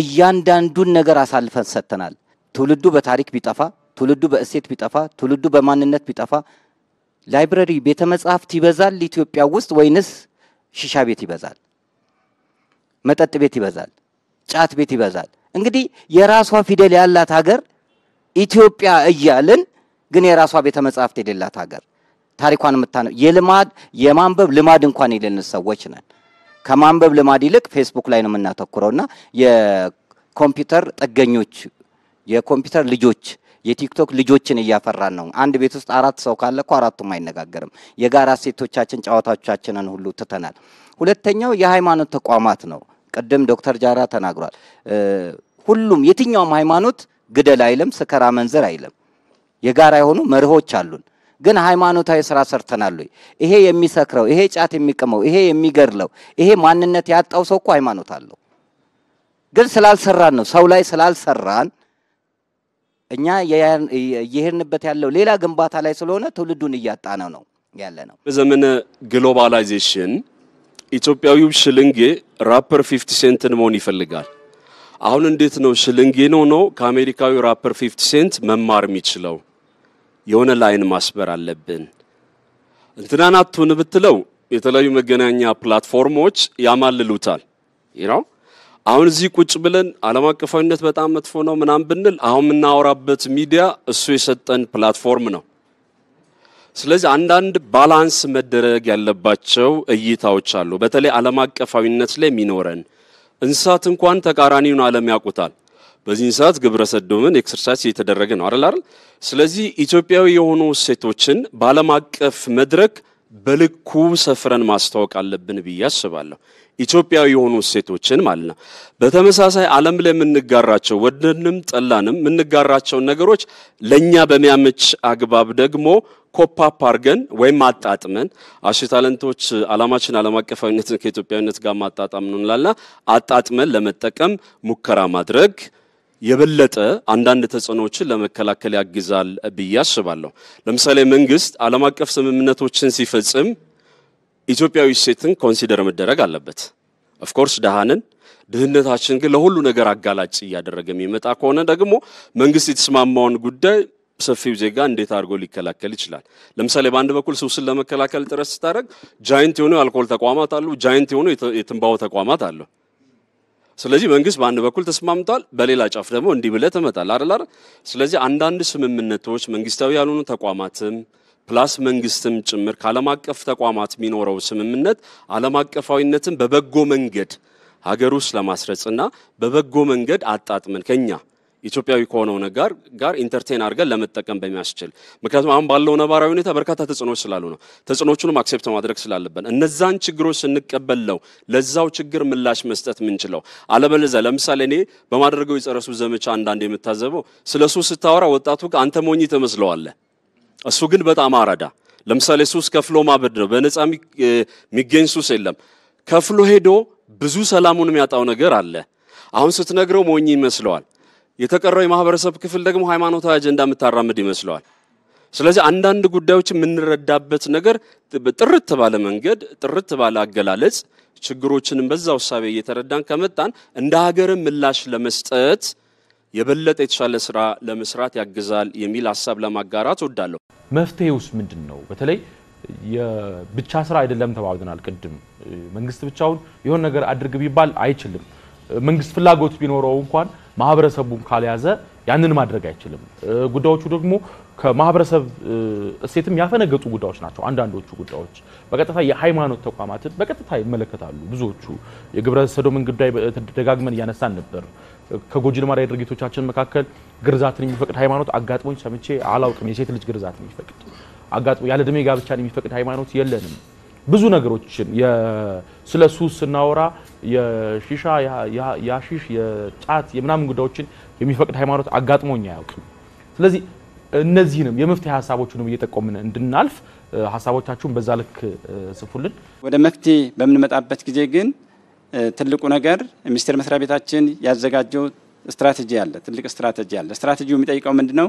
እያንዳንዱን ነገር አሳልፈን ሰጥተናል። ትውልዱ በታሪክ ቢጠፋ፣ ትውልዱ በእሴት ቢጠፋ፣ ትውልዱ በማንነት ቢጠፋ ላይብረሪ ቤተ መጻሕፍት ይበዛል ኢትዮጵያ ውስጥ ወይንስ ሽሻ ቤት ይበዛል? መጠጥ ቤት ይበዛል? ጫት ቤት ይበዛል? እንግዲህ የራሷ ፊደል ያላት ሀገር ኢትዮጵያ እያልን ግን የራሷ ቤተ መጻሕፍት የሌላት ሀገር ታሪኳን የምታነ የልማድ የማንበብ ልማድ እንኳን የሌለን ሰዎች ነን። ከማንበብ ልማድ ይልቅ ፌስቡክ ላይ ነው የምናተኩረውና የኮምፒውተር ጥገኞች የኮምፒውተር ልጆች የቲክቶክ ልጆችን እያፈራን ነው። አንድ ቤት ውስጥ አራት ሰው ካለ እኮ አራቱም አይነጋገርም። የጋራ ሴቶቻችን ጨዋታዎቻችንን ሁሉ ትተናል። ሁለተኛው የሃይማኖት ተቋማት ነው። ቅድም ዶክተር ጃራ ተናግሯል። ሁሉም የትኛውም ሃይማኖት ግደል አይልም፣ ስከራ መንዘር አይልም። የጋራ የሆኑ መርሆች አሉን። ግን ሃይማኖታዊ ስራ ሰርተናል ወይ? ይሄ የሚሰክረው፣ ይሄ ጫት የሚቅመው፣ ይሄ የሚገድለው፣ ይሄ ማንነት ያጣው ሰው እኮ ሃይማኖት አለው። ግን ስላልሰራን ነው ሰው ላይ ስላልሰራን እኛ እየሄድንበት ያለው ሌላ ግንባታ ላይ ስለሆነ ትውልዱን እያጣነው ነው ያለ ነው። በዘመነ ግሎባላይዜሽን ኢትዮጵያዊው ሽልንጌ ራፐር 50 ሴንትን መሆን ይፈልጋል። አሁን እንዴት ነው ሽልንጌ ነው ነው ከአሜሪካዊ ራፐር 50 ሴንት መማር የሚችለው? የሆነ ላይን ማስበር አለብን። እንትናን ብትለው የተለያዩ መገናኛ ፕላትፎርሞች ያማልሉታል ነው አሁን እዚህ ቁጭ ብለን ዓለም አቀፋዊነት በጣም መጥፎ ነው ምናምን ብንል አሁን የምናወራበት ሚዲያ እሱ የሰጠን ፕላትፎርም ነው። ስለዚህ አንዳንድ ባላንስ መደረግ ያለባቸው እይታዎች አሉ። በተለይ ዓለም አቀፋዊነት ላይ የሚኖረን እንስሳት እንኳን ተቃራኒውን ዓለም ያውቁታል። በዚህ ሰዓት ግብረ ሰዶምን ኤክሰርሳይዝ እየተደረገ ነው አይደል አይደል? ስለዚህ ኢትዮጵያዊ የሆኑ ሴቶችን በዓለም አቀፍ መድረክ በልኩ ሰፍረን ማስተዋወቅ አለብን ብዬ አስባለሁ። ኢትዮጵያዊ የሆኑ እሴቶችን ማለት ነው። በተመሳሳይ ዓለም ላይ የምንጋራቸው ወደንም ጠላንም የምንጋራቸውን ነገሮች ለእኛ በሚያመች አግባብ ደግሞ ኮፓፕ አድርገን ወይም አጣጥመን አሽ ታለንቶች አላማችን ዓለም አቀፋዊነትን ከኢትዮጵያዊነት ጋር ማጣጣም ነው እንላልና አጣጥመን ለመጠቀም ሙከራ ማድረግ የበለጠ አንዳንድ ተጽዕኖዎችን ለመከላከል ያግዛል ብዬ አስባለሁ። ለምሳሌ መንግስት ዓለም አቀፍ ስምምነቶችን ሲፈጽም ኢትዮጵያዊ ሴትን ኮንሲደር መደረግ አለበት። ኦፍኮርስ ደሃንን ድህነታችን ግን ለሁሉ ነገር አጋላጭ እያደረገ የሚመጣ ከሆነ ደግሞ መንግስት የተስማማውን ጉዳይ ሰፊው ዜጋ እንዴት አድርጎ ሊከላከል ይችላል? ለምሳሌ በአንድ በኩል ሱስን ለመከላከል ጥረት ስታደርግ ጃይንት የሆኑ የአልኮል ተቋማት አሉ፣ ጃይንት የሆኑ የትንባው ተቋማት አሉ። ስለዚህ መንግስት በአንድ በኩል ተስማምቷል፣ በሌላ ጫፍ ደግሞ እንዲህ ብለህ ትመጣለህ አይደል? ስለዚህ አንዳንድ ስምምነቶች መንግስታዊ ያልሆኑ ተቋማትም ፕላስ መንግስትም ጭምር ከዓለም አቀፍ ተቋማት የሚኖረው ስምምነት ዓለም አቀፋዊነትን በበጎ መንገድ ሀገር ውስጥ ለማስረጽና በበጎ መንገድ አጣጥመን ከኛ ኢትዮጵያዊ ከሆነው ነገር ጋር ኢንተርቴን አድርገን ለመጠቀም በሚያስችል ምክንያቱም አሁን ባለው ነባራዊ ሁኔታ በርካታ ተጽዕኖች ስላሉ ነው። ተጽዕኖቹንም አክሴፕት ማድረግ ስላለብን እነዛን ችግሮች ስንቀበለው ለዛው ችግር ምላሽ መስጠት ምንችለው። አለበለዚያ ለምሳሌ እኔ በማድረገው የጸረ ሱስ ዘመቻ አንዳንድ የምታዘበው ስለ ሱስ ስታወራ ወጣቱ አንተ ሞኝ ትመስለዋለህ። እሱ ግን በጣም አራዳ። ለምሳሌ ሱስ ከፍሎ ማበድ ነው። በነፃ የሚገኝ ሱስ የለም። ከፍሎ ሄዶ ብዙ ሰላሙን የሚያጣው ነገር አለ። አሁን ስትነግረው ሞኝ ይመስለዋል። የተቀረው የማህበረሰብ ክፍል ደግሞ ሃይማኖታዊ አጀንዳ የምታራምድ ይመስለዋል። ስለዚህ አንዳንድ ጉዳዮች የምንረዳበት ነገር ጥርት ባለ መንገድ ጥርት ባለ አገላለጽ ችግሮችንም በዛው እሳቤ እየተረዳን ከመጣን እንደ ሀገርም ምላሽ ለመስጠት የበለጠ የተሻለ ስራ ለመስራት ያግዛል የሚል ሀሳብ ለማጋራት ወዳለሁ። መፍትሄውስ ምንድን ነው? በተለይ የብቻ ስራ አይደለም ተባብለናል። ቅድም መንግስት ብቻውን የሆን ነገር አድርግ ቢባል አይችልም። መንግስት ፍላጎት ቢኖረው እንኳን ማህበረሰቡን ካልያዘ ያንን ማድረግ አይችልም። ጉዳዮቹ ደግሞ ከማህበረሰብ እሴትም ያፈነገጡ ጉዳዮች ናቸው። አንዳንዶቹ ጉዳዮች በቀጥታ የሃይማኖት ተቋማትን በቀጥታ ይመለከታሉ። ብዙዎቹ የግብረ ሰዶምን ጉዳይ ደጋግመን እያነሳን ነበር። ከጎጂ ልማዳዊ ድርጊቶቻችን መካከል ግርዛትን የሚፈቅድ ሃይማኖት አጋጥሞኝ ሰምቼ አላውቅም። የሴት ልጅ ግርዛት የሚፈቅድ አጋጥሞ ያለ ዕድሜ ጋብቻን የሚፈቅድ ሃይማኖት የለንም። ብዙ ነገሮችን ስለ ሱስ ስናወራ የሺሻ የሺሽ የጫት የምናምን ጉዳዮችን የሚፈቅድ ሃይማኖት አጋጥሞኝ አያውቅም። ስለዚህ እነዚህንም የመፍትሄ ሀሳቦችንም እየጠቆምን እንድናልፍ ሀሳቦቻችሁን በዛ ልክ ስፉልን። ወደ መፍትሄ በምንመጣበት ጊዜ ግን ትልቁ ነገር ሚኒስቴር መስሪያ ቤታችን ያዘጋጀው ስትራቴጂ አለ። ትልቅ ስትራቴጂ አለ። ስትራቴጂው የሚጠይቀው ምንድን ነው?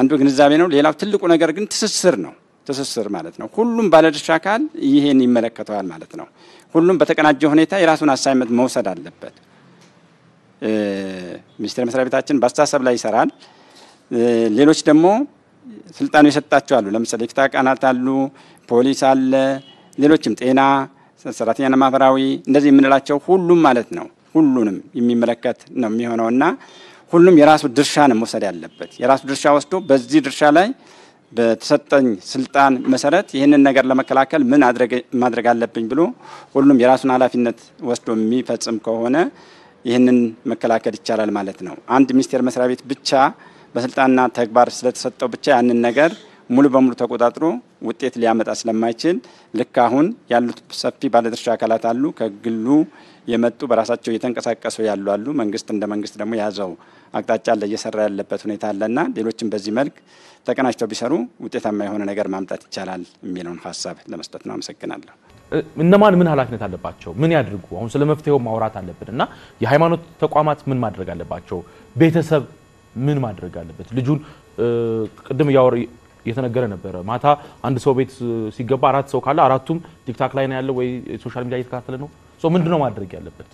አንዱ ግንዛቤ ነው። ሌላው ትልቁ ነገር ግን ትስስር ነው። ትስስር ማለት ነው። ሁሉም ባለድርሻ አካል ይሄን ይመለከተዋል ማለት ነው። ሁሉም በተቀናጀ ሁኔታ የራሱን አሳይመት መውሰድ አለበት። ሚኒስቴር መስሪያ ቤታችን በአስተሳሰብ ላይ ይሰራል። ሌሎች ደግሞ ስልጣኑ የሰጣቸው አሉ። ለምሳሌ ፍትሐ አሉ፣ ፖሊስ አለ፣ ሌሎችም ጤና ሰራተኛና ማህበራዊ እንደዚህ የምንላቸው ሁሉም ማለት ነው። ሁሉንም የሚመለከት ነው እና ሁሉም የራሱ ድርሻ ነው መውሰድ ያለበት። የራሱ ድርሻ ወስዶ በዚህ ድርሻ ላይ በተሰጠኝ ስልጣን መሰረት ይህንን ነገር ለመከላከል ምን ማድረግ አለብኝ ብሎ ሁሉም የራሱን ኃላፊነት ወስዶ የሚፈጽም ከሆነ ይህንን መከላከል ይቻላል ማለት ነው። አንድ ሚኒስቴር መስሪያ ቤት ብቻ በስልጣንና ተግባር ስለተሰጠው ብቻ ያንን ነገር ሙሉ በሙሉ ተቆጣጥሮ ውጤት ሊያመጣ ስለማይችል ልክ አሁን ያሉት ሰፊ ባለድርሻ አካላት አሉ። ከግሉ የመጡ በራሳቸው እየተንቀሳቀሱ ያሉ አሉ። መንግስት እንደ መንግስት ደግሞ የያዘው አቅጣጫ አለ፣ እየሰራ ያለበት ሁኔታ አለና ሌሎችም በዚህ መልክ ተቀናጅተው ቢሰሩ ውጤታማ የሆነ ነገር ማምጣት ይቻላል የሚለውን ሀሳብ ለመስጠት ነው። አመሰግናለሁ። እነማን ምን ኃላፊነት አለባቸው? ምን ያድርጉ? አሁን ስለ መፍትሄው ማውራት አለብን እና የሃይማኖት ተቋማት ምን ማድረግ አለባቸው? ቤተሰብ ምን ማድረግ አለበት? ልጁን ቅድም እየተነገረ ነበረ። ማታ አንድ ሰው ቤት ሲገባ አራት ሰው ካለ አራቱም ቲክታክ ላይ ነው ያለው ወይ ሶሻል ሚዲያ እየተከታተለ ነው። ምንድን ነው ማድረግ ያለበት?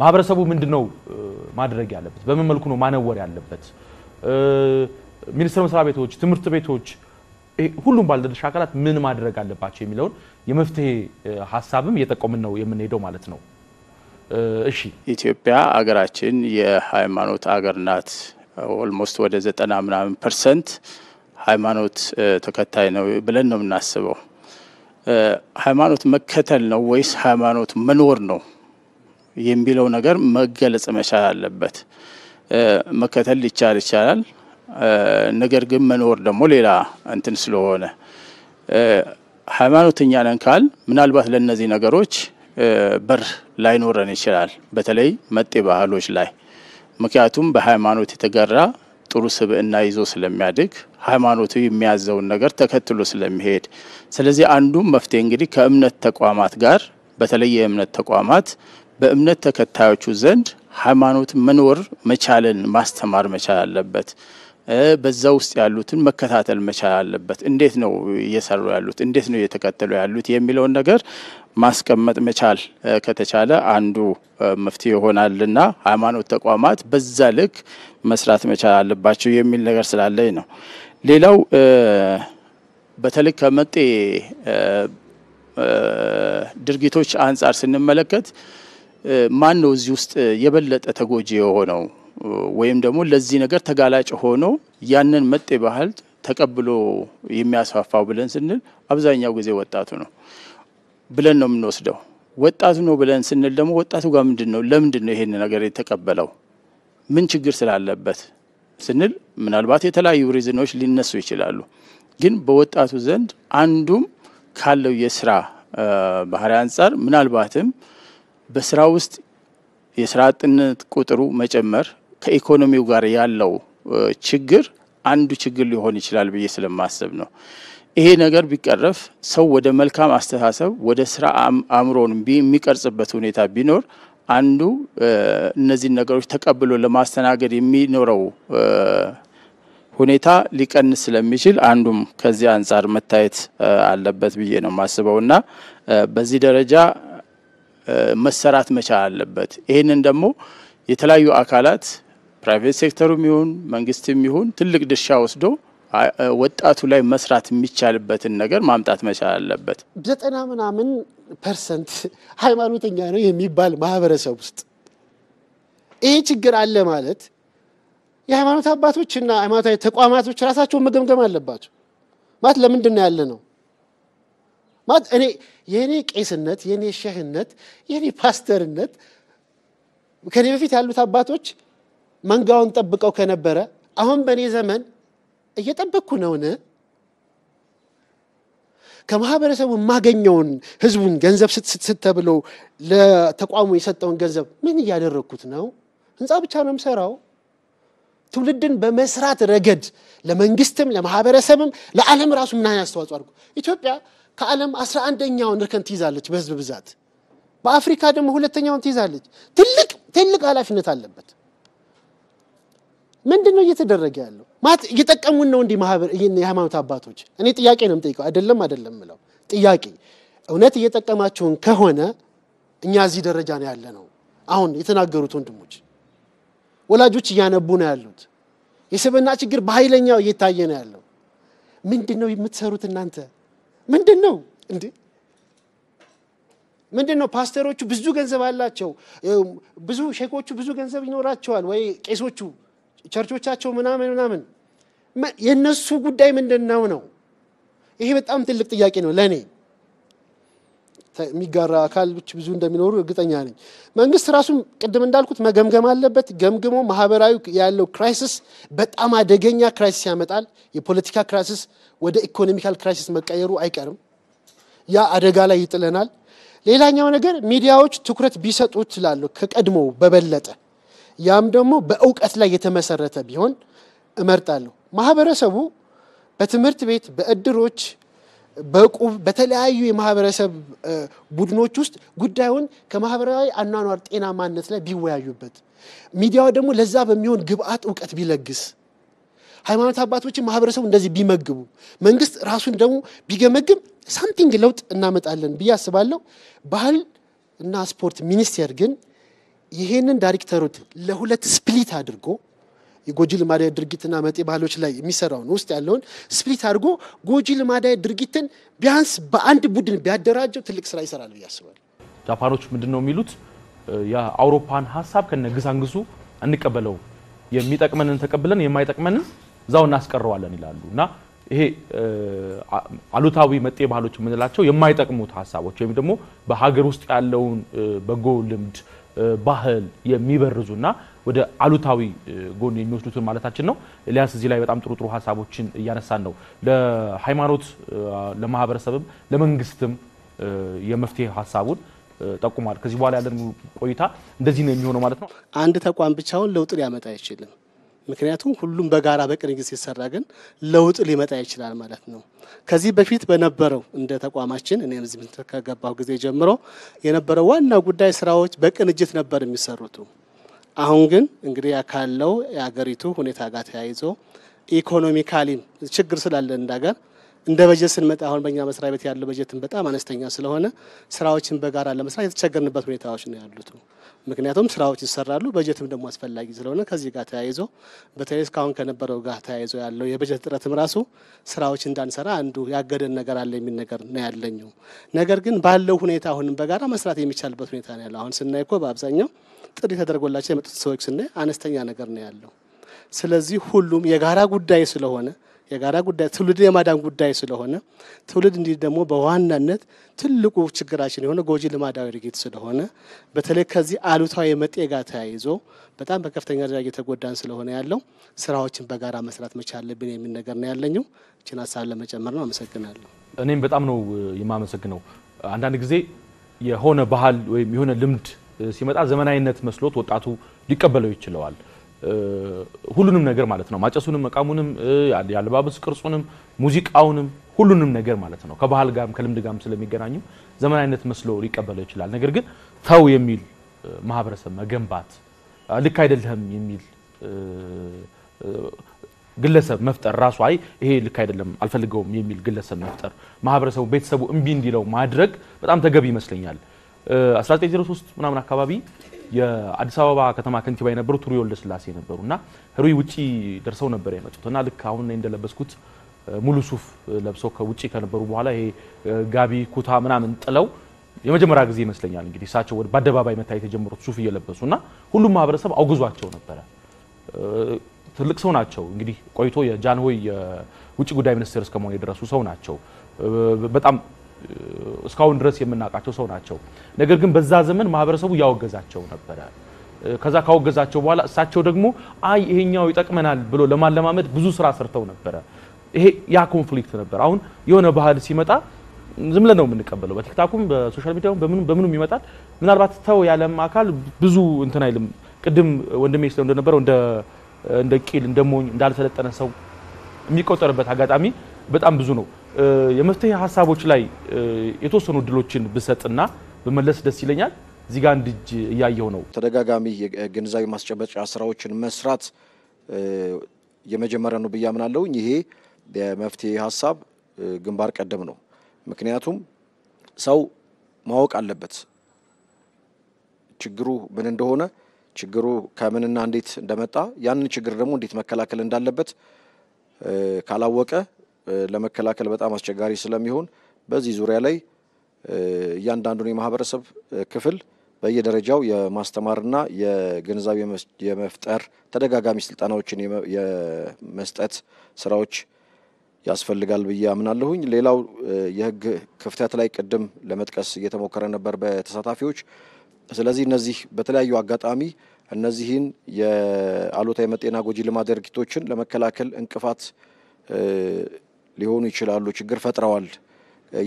ማህበረሰቡ ምንድነው ነው ማድረግ ያለበት? በምን መልኩ ነው ማነወር ያለበት? ሚኒስቴር መስሪያ ቤቶች፣ ትምህርት ቤቶች፣ ሁሉም ባለድርሻ አካላት ምን ማድረግ አለባቸው የሚለውን የመፍትሄ ሀሳብም እየጠቆምን ነው የምንሄደው ማለት ነው። እሺ ኢትዮጵያ አገራችን የሃይማኖት አገር ናት። ኦልሞስት ወደ ዘጠና ምናምን ፐርሰንት ሃይማኖት ተከታይ ነው ብለን ነው የምናስበው። ሃይማኖት መከተል ነው ወይስ ሃይማኖት መኖር ነው የሚለው ነገር መገለጽ መቻል አለበት። መከተል ሊቻል ይቻላል፣ ነገር ግን መኖር ደግሞ ሌላ እንትን ስለሆነ ሃይማኖተኛ ነን ካል ምናልባት ለእነዚህ ነገሮች በር ላይኖረን ይችላል፣ በተለይ መጤ ባህሎች ላይ ምክንያቱም በሃይማኖት የተገራ ጥሩ ስብዕና ይዞ ስለሚያድግ ሃይማኖቱ የሚያዘውን ነገር ተከትሎ ስለሚሄድ፣ ስለዚህ አንዱም መፍትሄ እንግዲህ ከእምነት ተቋማት ጋር በተለይ የእምነት ተቋማት በእምነት ተከታዮቹ ዘንድ ሃይማኖት መኖር መቻልን ማስተማር መቻል አለበት። በዛ ውስጥ ያሉትን መከታተል መቻል አለበት። እንዴት ነው እየሰሩ ያሉት? እንዴት ነው እየተከተሉ ያሉት? የሚለውን ነገር ማስቀመጥ መቻል ከተቻለ አንዱ መፍትሄ ይሆናልና ሃይማኖት ተቋማት በዛ ልክ መስራት መቻል አለባቸው የሚል ነገር ስላለኝ ነው። ሌላው በተለይ ከመጤ ድርጊቶች አንጻር ስንመለከት ማን ነው እዚህ ውስጥ የበለጠ ተጎጂ የሆነው ወይም ደግሞ ለዚህ ነገር ተጋላጭ ሆኖ ያንን መጤ ባህል ተቀብሎ የሚያስፋፋው ብለን ስንል አብዛኛው ጊዜ ወጣቱ ነው። ብለን ነው የምንወስደው። ወጣቱ ነው ብለን ስንል ደግሞ ወጣቱ ጋር ምንድን ነው ለምንድን ነው ይሄን ነገር የተቀበለው ምን ችግር ስላለበት ስንል ምናልባት የተለያዩ ሪዝኖች ሊነሱ ይችላሉ። ግን በወጣቱ ዘንድ አንዱም ካለው የስራ ባህሪ አንጻር ምናልባትም በስራ ውስጥ የስራ አጥነት ቁጥሩ መጨመር ከኢኮኖሚው ጋር ያለው ችግር አንዱ ችግር ሊሆን ይችላል ብዬ ስለማስብ ነው። ይሄ ነገር ቢቀረፍ ሰው ወደ መልካም አስተሳሰብ ወደ ስራ አእምሮን የሚቀርጽበት ሁኔታ ቢኖር አንዱ እነዚህን ነገሮች ተቀብሎ ለማስተናገድ የሚኖረው ሁኔታ ሊቀንስ ስለሚችል አንዱም ከዚህ አንጻር መታየት አለበት ብዬ ነው የማስበው እና በዚህ ደረጃ መሰራት መቻል አለበት። ይህንን ደግሞ የተለያዩ አካላት ፕራይቬት ሴክተሩም ይሁን መንግስትም ይሁን ትልቅ ድርሻ ወስዶ ወጣቱ ላይ መስራት የሚቻልበትን ነገር ማምጣት መቻል አለበት። ዘጠና ምናምን ፐርሰንት ሃይማኖተኛ ነው የሚባል ማህበረሰብ ውስጥ ይሄ ችግር አለ ማለት የሃይማኖት አባቶችና ሃይማኖታዊ ተቋማቶች ራሳቸውን መገምገም አለባቸው። ማለት ለምንድን ነው ያለ ነው ማለት እኔ የእኔ ቄስነት፣ የእኔ ሼህነት፣ የእኔ ፓስተርነት ከኔ በፊት ያሉት አባቶች መንጋውን ጠብቀው ከነበረ አሁን በእኔ ዘመን እየጠበቅኩ ነውን? ከማህበረሰቡ የማገኘውን ህዝቡን ገንዘብ ስትስት ተብሎ ለተቋሙ የሰጠውን ገንዘብ ምን እያደረግኩት ነው? ህንፃ ብቻ ነው የምሰራው። ትውልድን በመስራት ረገድ ለመንግስትም ለማህበረሰብም ለዓለም ራሱ ምን አይነት አስተዋጽኦ አድርጎ ኢትዮጵያ ከዓለም አስራ አንደኛውን እርከን ትይዛለች በህዝብ ብዛት፣ በአፍሪካ ደግሞ ሁለተኛውን ትይዛለች። ትልቅ ትልቅ ኃላፊነት አለበት። ምንድን ነው እየተደረገ ያለው? ማለት እየጠቀሙን ነው እንዲህ ማህበር የሃይማኖት አባቶች። እኔ ጥያቄ ነው የምጠይቀው፣ አይደለም አይደለም ምለው ጥያቄ። እውነት እየጠቀማቸውን ከሆነ እኛ እዚህ ደረጃ ነው ያለ ነው። አሁን የተናገሩት ወንድሞች ወላጆች እያነቡ ነው ያሉት። የስብና ችግር በኃይለኛው እየታየ ነው ያለው። ምንድን ነው የምትሰሩት እናንተ? ምንድን ነው እንዴ? ምንድን ነው ፓስተሮቹ ብዙ ገንዘብ አላቸው፣ ብዙ ሼኮቹ ብዙ ገንዘብ ይኖራቸዋል ወይ ቄሶቹ ቸርቾቻቸው ምናምን ምናምን የእነሱ ጉዳይ ምንድን ነው ነው? ይሄ በጣም ትልቅ ጥያቄ ነው ለእኔ። የሚጋራ አካሎች ብዙ እንደሚኖሩ እርግጠኛ ነኝ። መንግስት ራሱም ቅድም እንዳልኩት መገምገም አለበት። ገምግሞ ማህበራዊ ያለው ክራይሲስ በጣም አደገኛ ክራይሲስ ያመጣል። የፖለቲካ ክራይሲስ ወደ ኢኮኖሚካል ክራይሲስ መቀየሩ አይቀርም። ያ አደጋ ላይ ይጥለናል። ሌላኛው ነገር ሚዲያዎች ትኩረት ቢሰጡት እላለሁ ከቀድሞው በበለጠ ያም ደግሞ በእውቀት ላይ የተመሰረተ ቢሆን እመርጣለሁ። ማህበረሰቡ በትምህርት ቤት፣ በእድሮች፣ በቁብ በተለያዩ የማህበረሰብ ቡድኖች ውስጥ ጉዳዩን ከማህበራዊ አኗኗር ጤናማነት ላይ ቢወያዩበት፣ ሚዲያው ደግሞ ለዛ በሚሆን ግብአት እውቀት ቢለግስ፣ ሃይማኖት አባቶችን ማህበረሰቡ እንደዚህ ቢመግቡ፣ መንግስት ራሱን ደግሞ ቢገመግም ሳምቲንግ ለውጥ እናመጣለን ብዬ አስባለሁ። ባህል እና ስፖርት ሚኒስቴር ግን ይሄንን ዳይሬክተሩት ለሁለት ስፕሊት አድርጎ የጎጂ ልማዳዊ ድርጊትና መጤ ባህሎች ላይ የሚሰራውን ውስጥ ያለውን ስፕሊት አድርጎ ጎጂ ልማዳዊ ድርጊትን ቢያንስ በአንድ ቡድን ቢያደራጀው ትልቅ ስራ ይሰራል ብዬ አስባለሁ። ጃፓኖች ምንድን ነው የሚሉት? የአውሮፓን ሀሳብ ከነ ግዛንግዙ እንቀበለው፣ የሚጠቅመንን ተቀብለን የማይጠቅመንን እዛው እናስቀረዋለን ይላሉ እና ይሄ አሉታዊ መጤ ባህሎች የምንላቸው የማይጠቅሙት ሀሳቦች ወይም ደግሞ በሀገር ውስጥ ያለውን በጎ ልምድ ባህል የሚበርዙና ወደ አሉታዊ ጎን የሚወስዱትን ማለታችን ነው። ኤልያስ እዚህ ላይ በጣም ጥሩ ጥሩ ሀሳቦችን እያነሳን ነው። ለሃይማኖት፣ ለማህበረሰብም ለመንግስትም የመፍትሄ ሀሳቡን ጠቁሟል። ከዚህ በኋላ ያለን ቆይታ እንደዚህ ነው የሚሆነው ማለት ነው። አንድ ተቋም ብቻውን ለውጥ ሊያመጣ አይችልም። ምክንያቱም ሁሉም በጋራ በቅንጅት ሲሰራ ግን ለውጥ ሊመጣ ይችላል ማለት ነው። ከዚህ በፊት በነበረው እንደ ተቋማችን እኔም እዚህ ከገባሁ ጊዜ ጀምሮ የነበረው ዋና ጉዳይ ስራዎች በቅንጅት ነበር የሚሰሩት። አሁን ግን እንግዲህ ካለው የአገሪቱ ሁኔታ ጋር ተያይዞ ኢኮኖሚካሊ ችግር ስላለ እንዳገር እንደ በጀት ስንመጣ አሁን በእኛ መስሪያ ቤት ያለው በጀትን በጣም አነስተኛ ስለሆነ ስራዎችን በጋራ ለመስራት የተቸገርንበት ሁኔታዎች ነው ያሉት። ምክንያቱም ስራዎች ይሰራሉ፣ በጀትም ደግሞ አስፈላጊ ስለሆነ ከዚህ ጋር ተያይዞ በተለይ እስካሁን ከነበረው ጋር ተያይዞ ያለው የበጀት እጥረትም ራሱ ስራዎች እንዳንሰራ አንዱ ያገደን ነገር አለ የሚል ነገር ነው ያለኝ። ነገር ግን ባለው ሁኔታ አሁንም በጋራ መስራት የሚቻልበት ሁኔታ ነው ያለው። አሁን ስናይ እኮ በአብዛኛው ጥሪ ተደርጎላቸው የመጡት ሰዎች ስናይ አነስተኛ ነገር ነው ያለው። ስለዚህ ሁሉም የጋራ ጉዳይ ስለሆነ የጋራ ጉዳይ ትውልድ የማዳን ጉዳይ ስለሆነ ትውልድ እንዲህ ደግሞ በዋናነት ትልቁ ችግራችን የሆነ ጎጂ ልማዳዊ ድርጊት ስለሆነ በተለይ ከዚህ አሉታዊ የመጤ ጋር ተያይዞ በጣም በከፍተኛ ደረጃ እየተጎዳን ስለሆነ ያለው ስራዎችን በጋራ መስራት መቻል አለብን የሚል ነገር ነው ያለኝው። እችን ሀሳብ ለመጨመር ነው። አመሰግናለሁ። እኔም በጣም ነው የማመሰግነው። አንዳንድ ጊዜ የሆነ ባህል ወይም የሆነ ልምድ ሲመጣ ዘመናዊነት መስሎት ወጣቱ ሊቀበለው ይችለዋል። ሁሉንም ነገር ማለት ነው። ማጨሱንም፣ መቃሙንም፣ የአለባበስ ቅርጹንም፣ ሙዚቃውንም ሁሉንም ነገር ማለት ነው። ከባህል ጋርም ከልምድ ጋርም ስለሚገናኙ አይነት መስሎ ሊቀበለው ይችላል። ነገር ግን ተው የሚል ማህበረሰብ መገንባት፣ ልክ አይደለም የሚል ግለሰብ መፍጠር ራሱ አይ ይሄ ልክ አይደለም አልፈልገውም የሚል ግለሰብ መፍጠር፣ ማህበረሰቡ ቤተሰቡ እምቢ እንዲለው ማድረግ በጣም ተገቢ ይመስለኛል። 1903 ምናምን አካባቢ የአዲስ አበባ ከተማ ከንቲባ የነበሩት ሩይ ወልደስላሴ ነበሩ እና ሩይ ውጪ ደርሰው ነበር የመጡት እና ልክ አሁን እንደለበስኩት ሙሉ ሱፍ ለብሰው ከውጪ ከነበሩ በኋላ ይሄ ጋቢ ኩታ ምናምን ጥለው የመጀመሪያ ጊዜ ይመስለኛል እንግዲህ እሳቸው ወደ በአደባባይ መታየት የጀመሩት ሱፍ እየለበሱ እና ሁሉም ማህበረሰብ አውግዟቸው ነበረ። ትልቅ ሰው ናቸው እንግዲህ ቆይቶ የጃንሆይ የውጭ ጉዳይ ሚኒስቴር እስከመሆን የደረሱ ሰው ናቸው። በጣም እስካሁን ድረስ የምናውቃቸው ሰው ናቸው። ነገር ግን በዛ ዘመን ማህበረሰቡ ያወገዛቸው ነበረ። ከዛ ካወገዛቸው በኋላ እሳቸው ደግሞ አይ ይሄኛው ይጠቅመናል ብሎ ለማለማመድ ብዙ ስራ ሰርተው ነበረ። ይሄ ያ ኮንፍሊክት ነበር። አሁን የሆነ ባህል ሲመጣ ዝም ብለን ነው የምንቀበለው። በቲክታኩም በሶሻል ሚዲያውም በምኑም ይመጣል። ምናልባት ተው ያለም አካል ብዙ እንትን አይልም። ቅድም ወንድሜ ስለው እንደነበረው እንደ ቂል፣ እንደ ሞኝ፣ እንዳልሰለጠነ ሰው የሚቆጠርበት አጋጣሚ በጣም ብዙ ነው። የመፍትሄ ሀሳቦች ላይ የተወሰኑ እድሎችን ብሰጥና በመለስ ደስ ይለኛል። እዚህ ጋር አንድ እጅ እያየው ነው። ተደጋጋሚ የግንዛቤ ማስጨበጫ ስራዎችን መስራት የመጀመሪያ ነው ብዬ አምናለሁ ይሄ የመፍትሄ ሀሳብ ግንባር ቀደም ነው። ምክንያቱም ሰው ማወቅ አለበት ችግሩ ምን እንደሆነ፣ ችግሩ ከምንና እንዴት እንደመጣ፣ ያንን ችግር ደግሞ እንዴት መከላከል እንዳለበት ካላወቀ ለመከላከል በጣም አስቸጋሪ ስለሚሆን በዚህ ዙሪያ ላይ እያንዳንዱን የማህበረሰብ ክፍል በየደረጃው የማስተማርና የግንዛቤ የመፍጠር ተደጋጋሚ ስልጠናዎችን የመስጠት ስራዎች ያስፈልጋል ብዬ አምናለሁኝ። ሌላው የህግ ክፍተት ላይ ቅድም ለመጥቀስ እየተሞከረ ነበር በተሳታፊዎች። ስለዚህ እነዚህ በተለያዩ አጋጣሚ እነዚህን የአሉታዊ የመጤና ጎጂ ልማድ ድርጊቶችን ለመከላከል እንቅፋት ሊሆኑ ይችላሉ፣ ችግር ፈጥረዋል፣